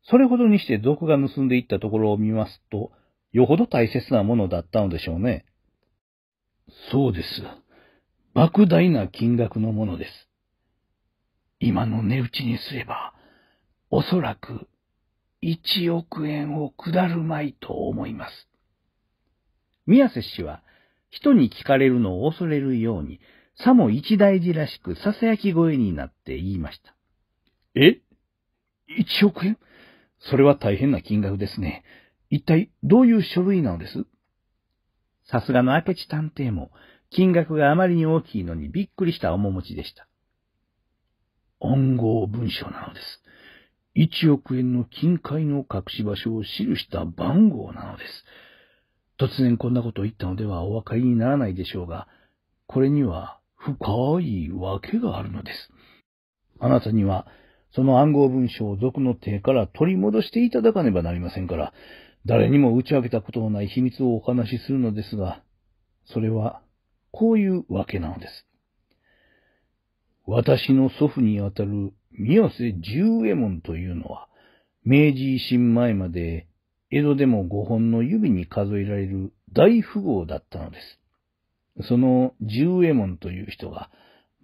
それほどにして毒が盗んでいったところを見ますと、よほど大切なものだったのでしょうね。そうです。莫大な金額のものです。今の値打ちにすれば、おそらく1億円を下るまいと思います。宮瀬氏は人に聞かれるのを恐れるように、さも一大事らしく囁き声になって言いました。え ?1 億円それは大変な金額ですね。一体どういう書類なのですさすがの明智探偵も金額があまりに大きいのにびっくりした面持ちでした。音号文書なのです。1億円の金塊の隠し場所を記した番号なのです。突然こんなことを言ったのではお分かりにならないでしょうが、これには深い訳があるのです。あなたには、その暗号文書を俗の手から取り戻していただかねばなりませんから、誰にも打ち明けたことのない秘密をお話しするのですが、それは、こういうわけなのです。私の祖父にあたる三瀬十右衛門というのは、明治維新前まで江戸でも5本の指に数えられる大富豪だったのです。その十右衛門という人が、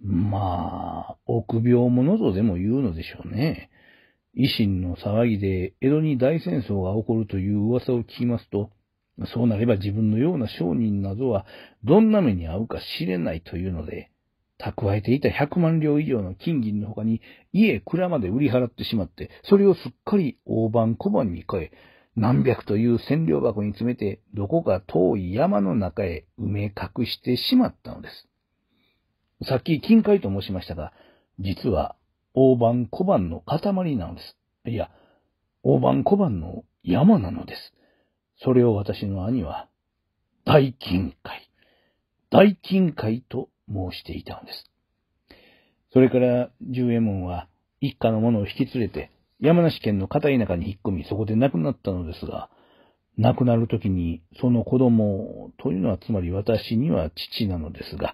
まあ、臆病者とでも言うのでしょうね。維新の騒ぎで江戸に大戦争が起こるという噂を聞きますと、そうなれば自分のような商人などはどんな目に遭うか知れないというので、蓄えていた100万両以上の金銀の他に、家、蔵まで売り払ってしまって、それをすっかり大判小判に変え、何百という千両箱に詰めて、どこか遠い山の中へ埋め隠してしまったのです。さっき金塊と申しましたが、実は大判小判の塊なのです。いや、大判小判の山なのです。それを私の兄は、大金塊、大金塊と申していたのです。それから十右衛門は一家の者を引き連れて山梨県の片田舎に引っ込みそこで亡くなったのですが、亡くなる時にその子供というのはつまり私には父なのですが、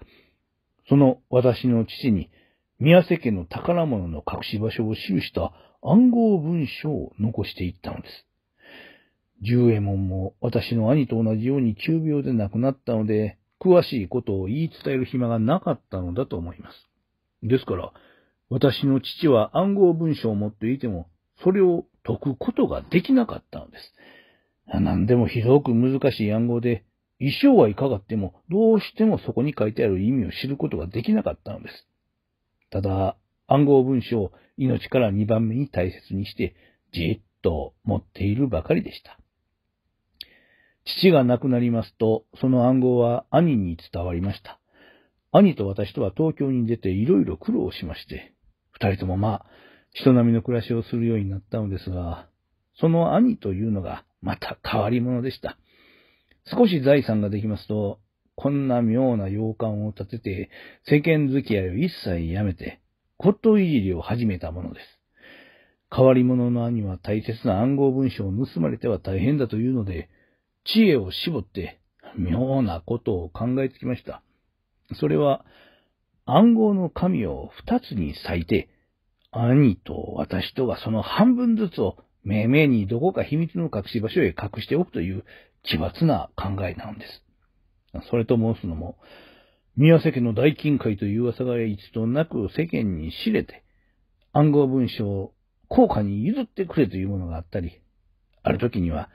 その私の父に宮瀬家の宝物の隠し場所を記した暗号文書を残していったのです。十右衛門も私の兄と同じように急病で亡くなったので、詳しいことを言い伝える暇がなかったのだと思います。ですから、私の父は暗号文書を持っていても、それを解くことができなかったのです。何でもひどく難しい暗号で、衣装はいかがっても、どうしてもそこに書いてある意味を知ることができなかったのです。ただ、暗号文書を命から2番目に大切にして、じっと持っているばかりでした。父が亡くなりますと、その暗号は兄に伝わりました。兄と私とは東京に出ていろいろ苦労しまして、二人ともまあ、人並みの暮らしをするようになったのですが、その兄というのがまた変わり者でした。少し財産ができますと、こんな妙な洋館を建てて、世間付き合いを一切やめて、骨董いじりを始めたものです。変わり者の兄は大切な暗号文書を盗まれては大変だというので、知恵を絞って、妙なことを考えつきました。それは、暗号の紙を二つに裂いて、兄と私とがその半分ずつをめめにどこか秘密の隠し場所へ隠しておくという奇抜な考えなんです。それと申すのも、宮瀬家の大金塊という噂が一度なく世間に知れて、暗号文書を高価に譲ってくれというものがあったり、ある時には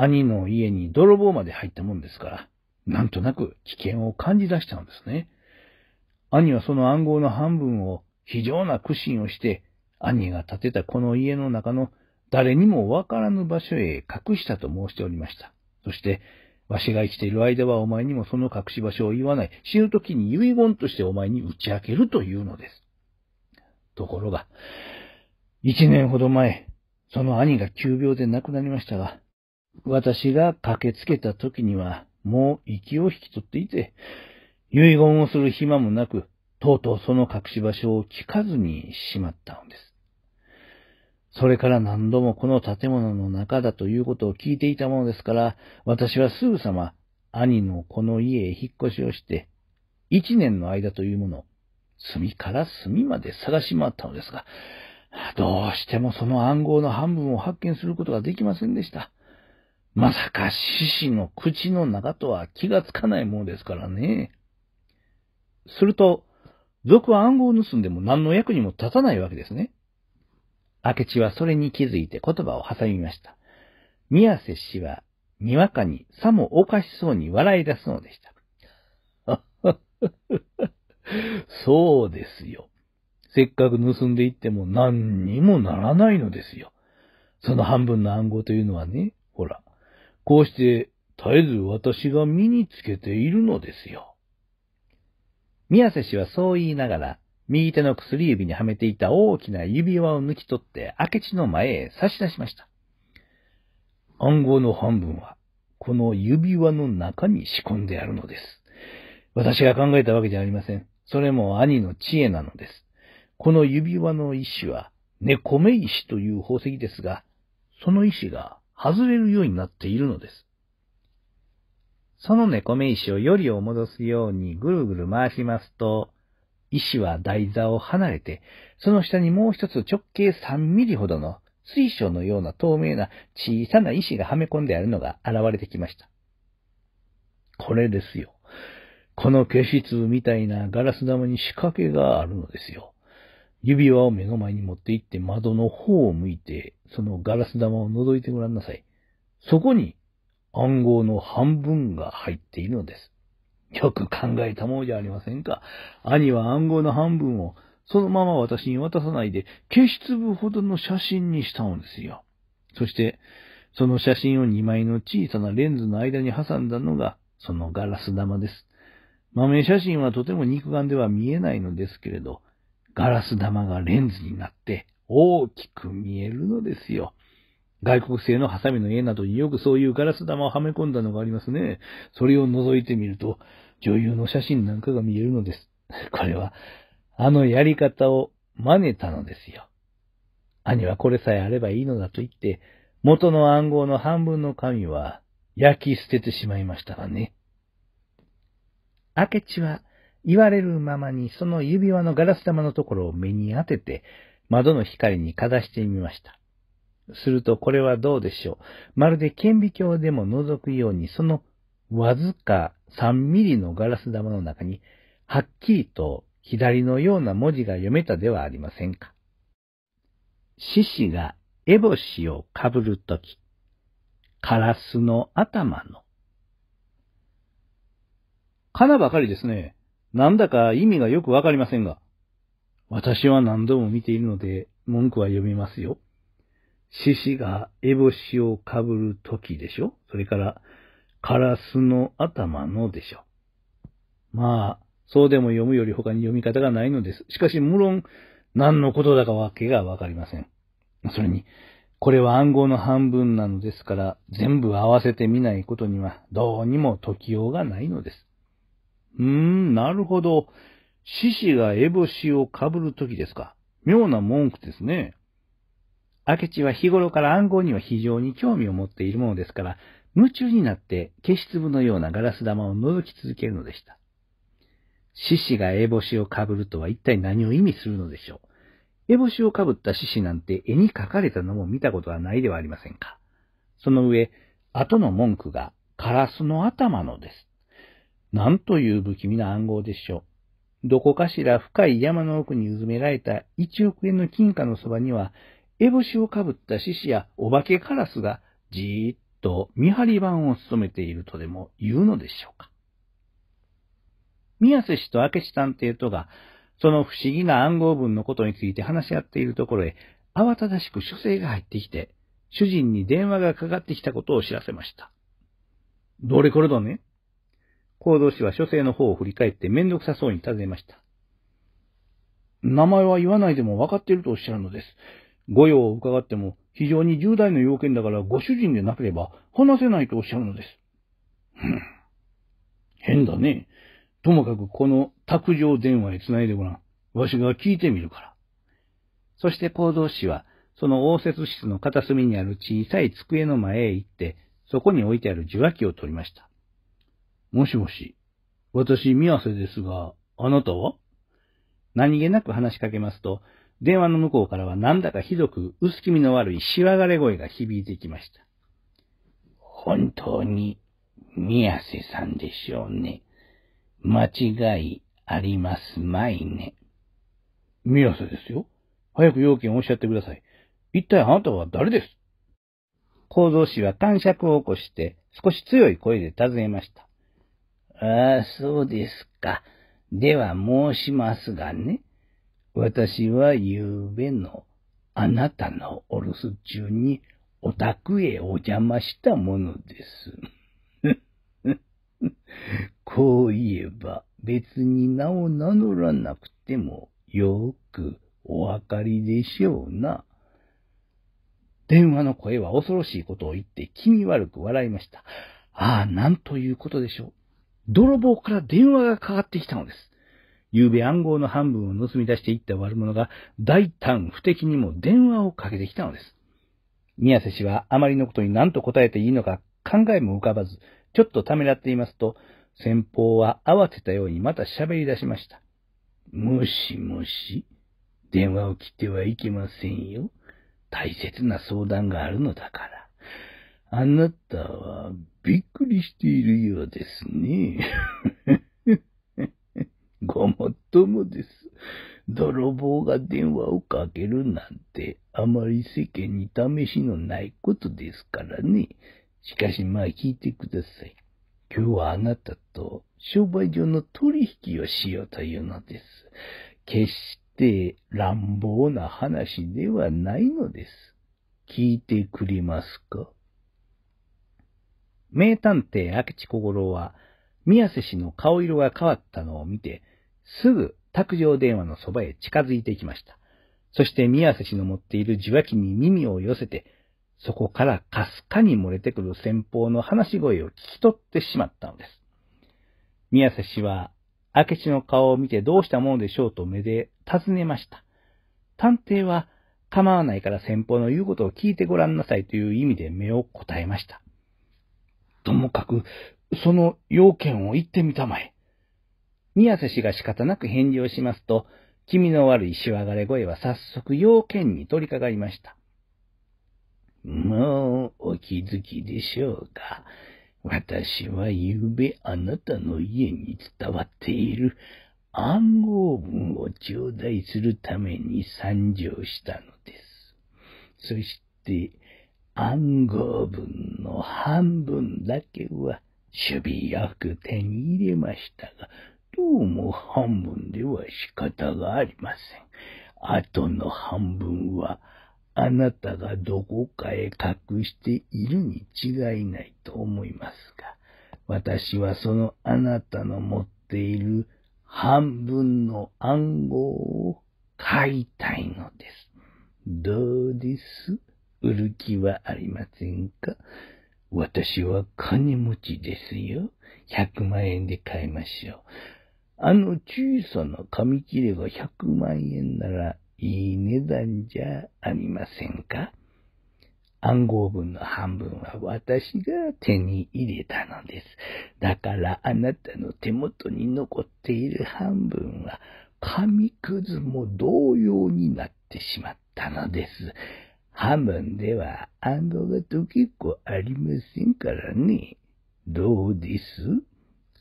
兄の家に泥棒まで入ったもんですから、なんとなく危険を感じ出したんですね。兄はその暗号の半分を非常な苦心をして、兄が建てたこの家の中の誰にもわからぬ場所へ隠したと申しておりました。そして、わしが生きている間はお前にもその隠し場所を言わない、死ぬ時に遺言としてお前に打ち明けるというのです。ところが、一年ほど前、その兄が急病で亡くなりましたが、私が駆けつけた時には、もう息を引き取っていて、遺言をする暇もなく、とうとうその隠し場所を聞かずにしまったのです。それから何度もこの建物の中だということを聞いていたものですから、私はすぐさま兄のこの家へ引っ越しをして、一年の間というものを隅から隅まで探し回ったのですが、どうしてもその暗号の半分を発見することができませんでした。まさか獅子の口の中とは気がつかないものですからね。すると、賊は暗号を盗んでも何の役にも立たないわけですね。明智はそれに気づいて言葉を挟みました。宮瀬氏は、にわかにさもおかしそうに笑い出すのでした。そうですよ。せっかく盗んでいっても何にもならないのですよ。その半分の暗号というのはね、ほら、こうして絶えず私が身につけているのですよ。宮瀬氏はそう言いながら、右手の薬指にはめていた大きな指輪を抜き取って明智の前へ差し出しました。暗号の半分は、この指輪の中に仕込んであるのです。私が考えたわけじゃありません。それも兄の知恵なのです。この指輪の石は、猫目石という宝石ですが、その石が外れるようになっているのです。その猫目石をよりを戻すようにぐるぐる回しますと、石は台座を離れて、その下にもう一つ直径3ミリほどの水晶のような透明な小さな石がはめ込んであるのが現れてきました。これですよ。この消し粒みたいなガラス玉に仕掛けがあるのですよ。指輪を目の前に持って行って窓の方を向いて、そのガラス玉を覗いてごらんなさい。そこに暗号の半分が入っているのです。よく考えたものじゃありませんか。兄は暗号の半分をそのまま私に渡さないで消し粒ほどの写真にしたのですよ。そして、その写真を2枚の小さなレンズの間に挟んだのが、そのガラス玉です。豆写真はとても肉眼では見えないのですけれど、ガラス玉がレンズになって大きく見えるのですよ。外国製のハサミの絵などによくそういうガラス玉をはめ込んだのがありますね。それを覗いてみると、女優の写真なんかが見えるのです。これは、あのやり方を真似たのですよ。兄はこれさえあればいいのだと言って、元の暗号の半分の紙は焼き捨ててしまいましたがね。明智は言われるままにその指輪のガラス玉のところを目に当てて、窓の光にかざしてみました。するとこれはどうでしょう。まるで顕微鏡でも覗くように、そのわずか3ミリのガラス玉の中に、はっきりと左のような文字が読めたではありませんか。獅子が烏帽子をかぶるとき、カラスの頭の。かなばかりですね。なんだか意味がよくわかりませんが、私は何度も見ているので文句は読みますよ。獅子が烏帽子をかぶる時でしょそれから、カラスの頭のでしょまあ、そうでも読むより他に読み方がないのです。しかし、無論、何のことだかわけがわかりません。それに、これは暗号の半分なのですから、全部合わせてみないことには、どうにも解きようがないのです。うーん、なるほど。獅子が烏帽子をかぶるときですか。妙な文句ですね。明智は日頃から暗号には非常に興味を持っているものですから、夢中になって消し粒のようなガラス玉を覗き続けるのでした。獅子が烏帽子をかぶるとは一体何を意味するのでしょう。烏帽子をかぶった獅子なんて絵に描かれたのも見たことはないではありませんか。その上、後の文句がカラスの頭のです。なんという不気味な暗号でしょう。どこかしら深い山の奥に埋められた1億円の金貨のそばには、烏帽子をかぶった獅子やお化けカラスがじーっと見張り番を務めているとでも言うのでしょうか。宮瀬氏と明智探偵とが、その不思議な暗号文のことについて話し合っているところへ、慌ただしく書生が入ってきて、主人に電話がかかってきたことを知らせました。どれこれだね行動士は書生の方を振り返ってめんどくさそうに尋ねました。名前は言わないでも分かっているとおっしゃるのです。御用を伺っても非常に重大な要件だからご主人でなければ話せないとおっしゃるのです。変だね。ともかくこの卓上電話へ繋いでごらん。わしが聞いてみるから。そして行動士は、その応接室の片隅にある小さい机の前へ行って、そこに置いてある受話器を取りました。もしもし。私、宮瀬ですが、あなたは何気なく話しかけますと、電話の向こうからはなんだかひどく薄気味の悪いしわがれ声が響いてきました。本当に、宮瀬さんでしょうね。間違いありますまいね。宮瀬ですよ。早く要件をおっしゃってください。一体あなたは誰です構造師は感尺を起こして少し強い声で尋ねました。ああ、そうですか。では申しますがね。私は夕べのあなたのお留守中にお宅へお邪魔したものです。こう言えば別に名を名乗らなくてもよくお分かりでしょうな。電話の声は恐ろしいことを言って気味悪く笑いました。ああ、なんということでしょう。泥棒から電話がかかってきたのです。夕べ暗号の半分を盗み出していった悪者が大胆不敵にも電話をかけてきたのです。宮瀬氏はあまりのことに何と答えていいのか考えも浮かばず、ちょっとためらっていますと、先方は慌てたようにまた喋り出しました。もしもし、電話を切ってはいけませんよ。大切な相談があるのだから。あなたはびっくりしているようですね。ごもっともです。泥棒が電話をかけるなんて、あまり世間に試しのないことですからね。しかしまあ聞いてください。今日はあなたと商売上の取引をしようというのです。決して乱暴な話ではないのです。聞いてくれますか名探偵明智小五郎は、宮瀬氏の顔色が変わったのを見て、すぐ卓上電話のそばへ近づいていきました。そして宮瀬氏の持っている受話器に耳を寄せて、そこからかすかに漏れてくる先方の話し声を聞き取ってしまったのです。宮瀬氏は、明智の顔を見てどうしたものでしょうと目で尋ねました。探偵は、構わないから先方の言うことを聞いてごらんなさいという意味で目を答えました。ともかく、その要件を言ってみたまえ。宮瀬氏が仕方なく返事をしますと、気味の悪いしわがれ声は早速要件に取り掛かりました。もうお気づきでしょうか。私は昨べあなたの家に伝わっている暗号文を頂戴するために参上したのです。そして、暗号文の半分だけは守備よく手に入れましたが、どうも半分では仕方がありません。あとの半分は、あなたがどこかへ隠しているに違いないと思いますが、私はそのあなたの持っている半分の暗号を買いたいのです。どうです売る気はありませんか私は金持ちですよ。100万円で買いましょう。あの小さな紙切れが100万円ならいい値段じゃありませんか暗号文の半分は私が手に入れたのです。だからあなたの手元に残っている半分は紙くずも同様になってしまったのです。ハ分ンでは暗号がっこありませんからね。どうです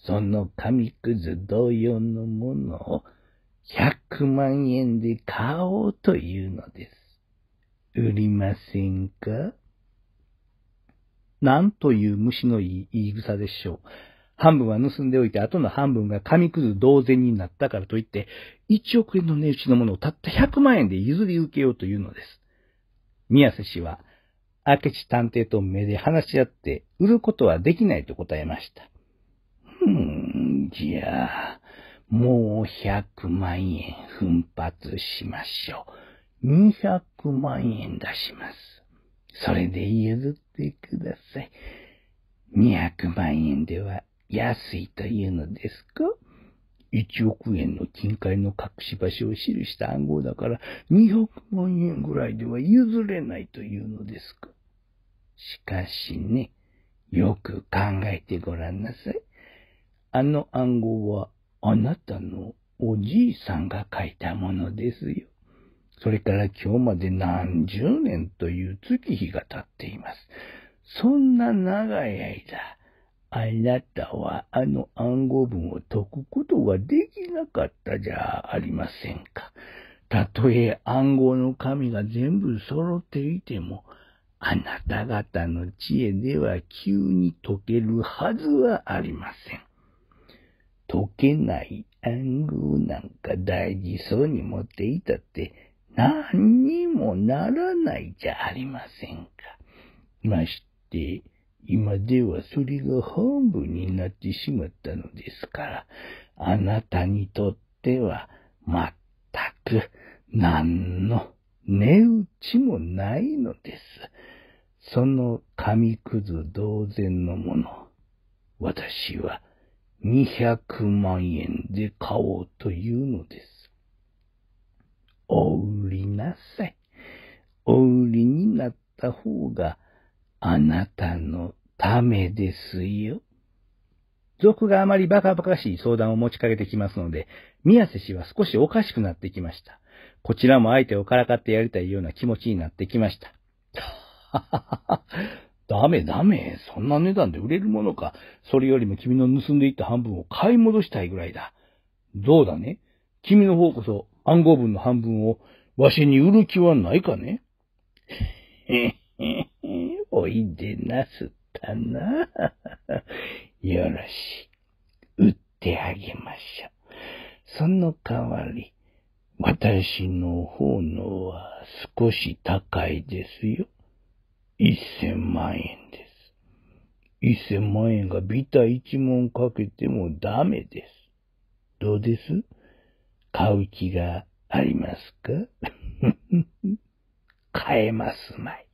その紙くず同様のものを100万円で買おうというのです。売りませんかなんという虫のいい言い草でしょう。半分は盗んでおいて、後の半分が紙くず同然になったからといって、1億円の値打ちのものをたった100万円で譲り受けようというのです。宮瀬氏は、明智探偵と目で話し合って売ることはできないと答えました。うん、じゃあ、もう100万円奮発しましょう。200万円出します。それで譲ってください。200万円では安いというのですか1億円の金塊の隠し場所を記した暗号だから200万円ぐらいでは譲れないというのですか。しかしね、よく考えてごらんなさい。あの暗号はあなたのおじいさんが書いたものですよ。それから今日まで何十年という月日が経っています。そんな長い間、あなたはあの暗号文を解くことができなかったじゃありませんか。たとえ暗号の紙が全部揃っていても、あなた方の知恵では急に解けるはずはありません。解けない暗号なんか大事そうに持っていたって何にもならないじゃありませんか。まして、今ではそれが本部になってしまったのですから、あなたにとっては、全く、何の値打ちもないのです。その紙くず同然のもの、私は200万円で買おうというのです。お売りなさい。お売りになった方が、あなたのためですよ。族があまりバカバカしい相談を持ちかけてきますので、宮瀬氏は少しおかしくなってきました。こちらも相手をからかってやりたいような気持ちになってきました。ダメダメ。そんな値段で売れるものか。それよりも君の盗んでいった半分を買い戻したいぐらいだ。どうだね君の方こそ暗号文の半分をわしに売る気はないかねへへへ。おいでなすったな。よろし。売ってあげましょう。その代わり、私の方のは少し高いですよ。一千万円です。一千万円がビタ一文かけてもダメです。どうです買う気がありますか 買えますまい。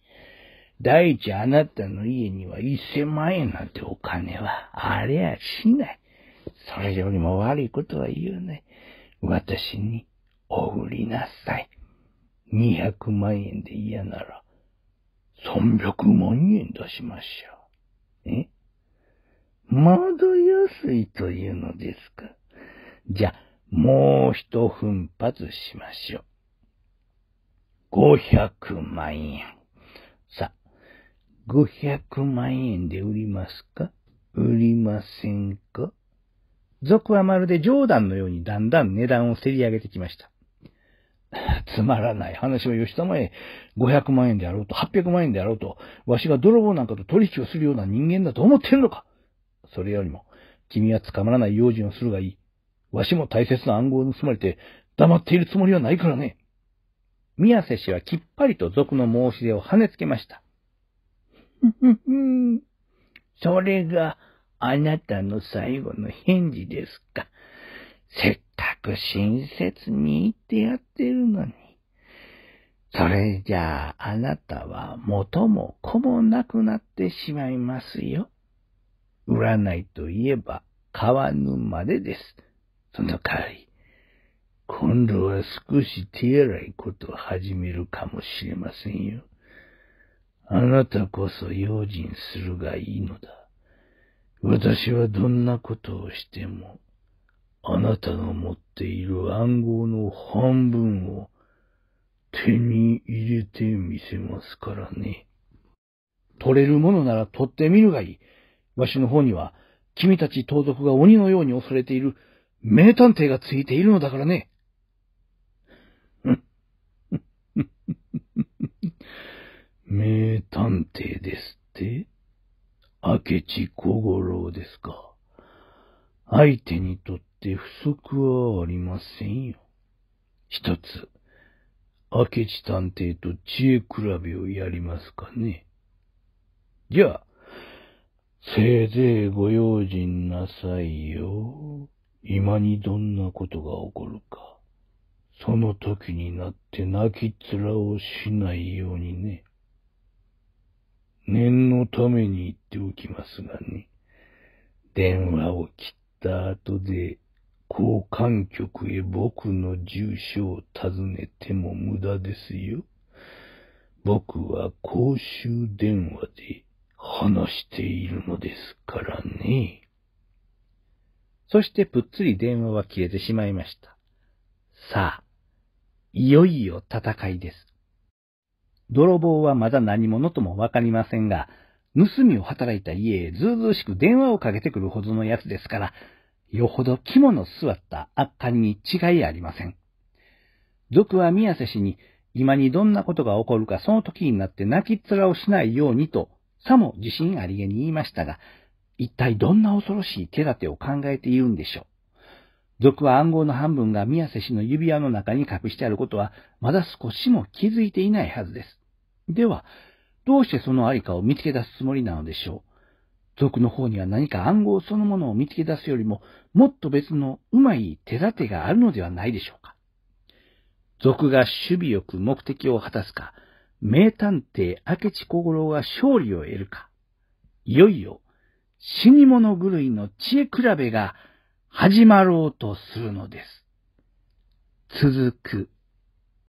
第一あなたの家には一千万円なんてお金はありゃしない。それよりも悪いことは言うね、私にお売りなさい。二百万円で嫌なら、三百万円出しましょう。えまだ安いというのですか。じゃあ、もう一奮発しましょう。五百万円。500万円で売りますか売りませんか賊はまるで冗談のようにだんだん値段を競り上げてきました。つまらない話を吉田前、500万円であろうと800万円であろうと、わしが泥棒なんかと取引をするような人間だと思ってるのかそれよりも、君は捕まらない用心をするがいい。わしも大切な暗号を盗まれて黙っているつもりはないからね。宮瀬氏はきっぱりと賊の申し出を跳ねつけました。それがあなたの最後の返事ですか。せっかく親切に言ってやってるのに。それじゃああなたは元も子もなくなってしまいますよ。占いといえば買わぬまでです。その代わり、今度は少し手荒いことを始めるかもしれませんよ。あなたこそ用心するがいいのだ。私はどんなことをしても、あなたの持っている暗号の半分を手に入れてみせますからね。取れるものなら取ってみるがいい。わしの方には、君たち盗賊が鬼のように恐れている名探偵がついているのだからね。名探偵ですって明智小五郎ですか。相手にとって不足はありませんよ。一つ、明智探偵と知恵比べをやりますかね。じゃあ、せいぜいご用心なさいよ。今にどんなことが起こるか。その時になって泣き面をしないようにね。念のために言っておきますがね、電話を切った後で、交換局へ僕の住所を尋ねても無駄ですよ。僕は公衆電話で話しているのですからね。そしてぷっつり電話は消えてしまいました。さあ、いよいよ戦いです。泥棒はまだ何者ともわかりませんが、盗みを働いた家へずうずうしく電話をかけてくるほどのやつですから、よほど肝の据わった悪感に違いありません。俗は宮瀬氏に、今にどんなことが起こるかその時になって泣き面をしないようにと、さも自信ありげに言いましたが、一体どんな恐ろしい手立てを考えているんでしょう。俗は暗号の半分が宮瀬氏の指輪の中に隠してあることは、まだ少しも気づいていないはずです。では、どうしてそのありかを見つけ出すつもりなのでしょう。族の方には何か暗号そのものを見つけ出すよりも、もっと別のうまい手立てがあるのではないでしょうか。族が守備よく目的を果たすか、名探偵明智小五郎が勝利を得るか、いよいよ死に物狂いの知恵比べが始まろうとするのです。続く。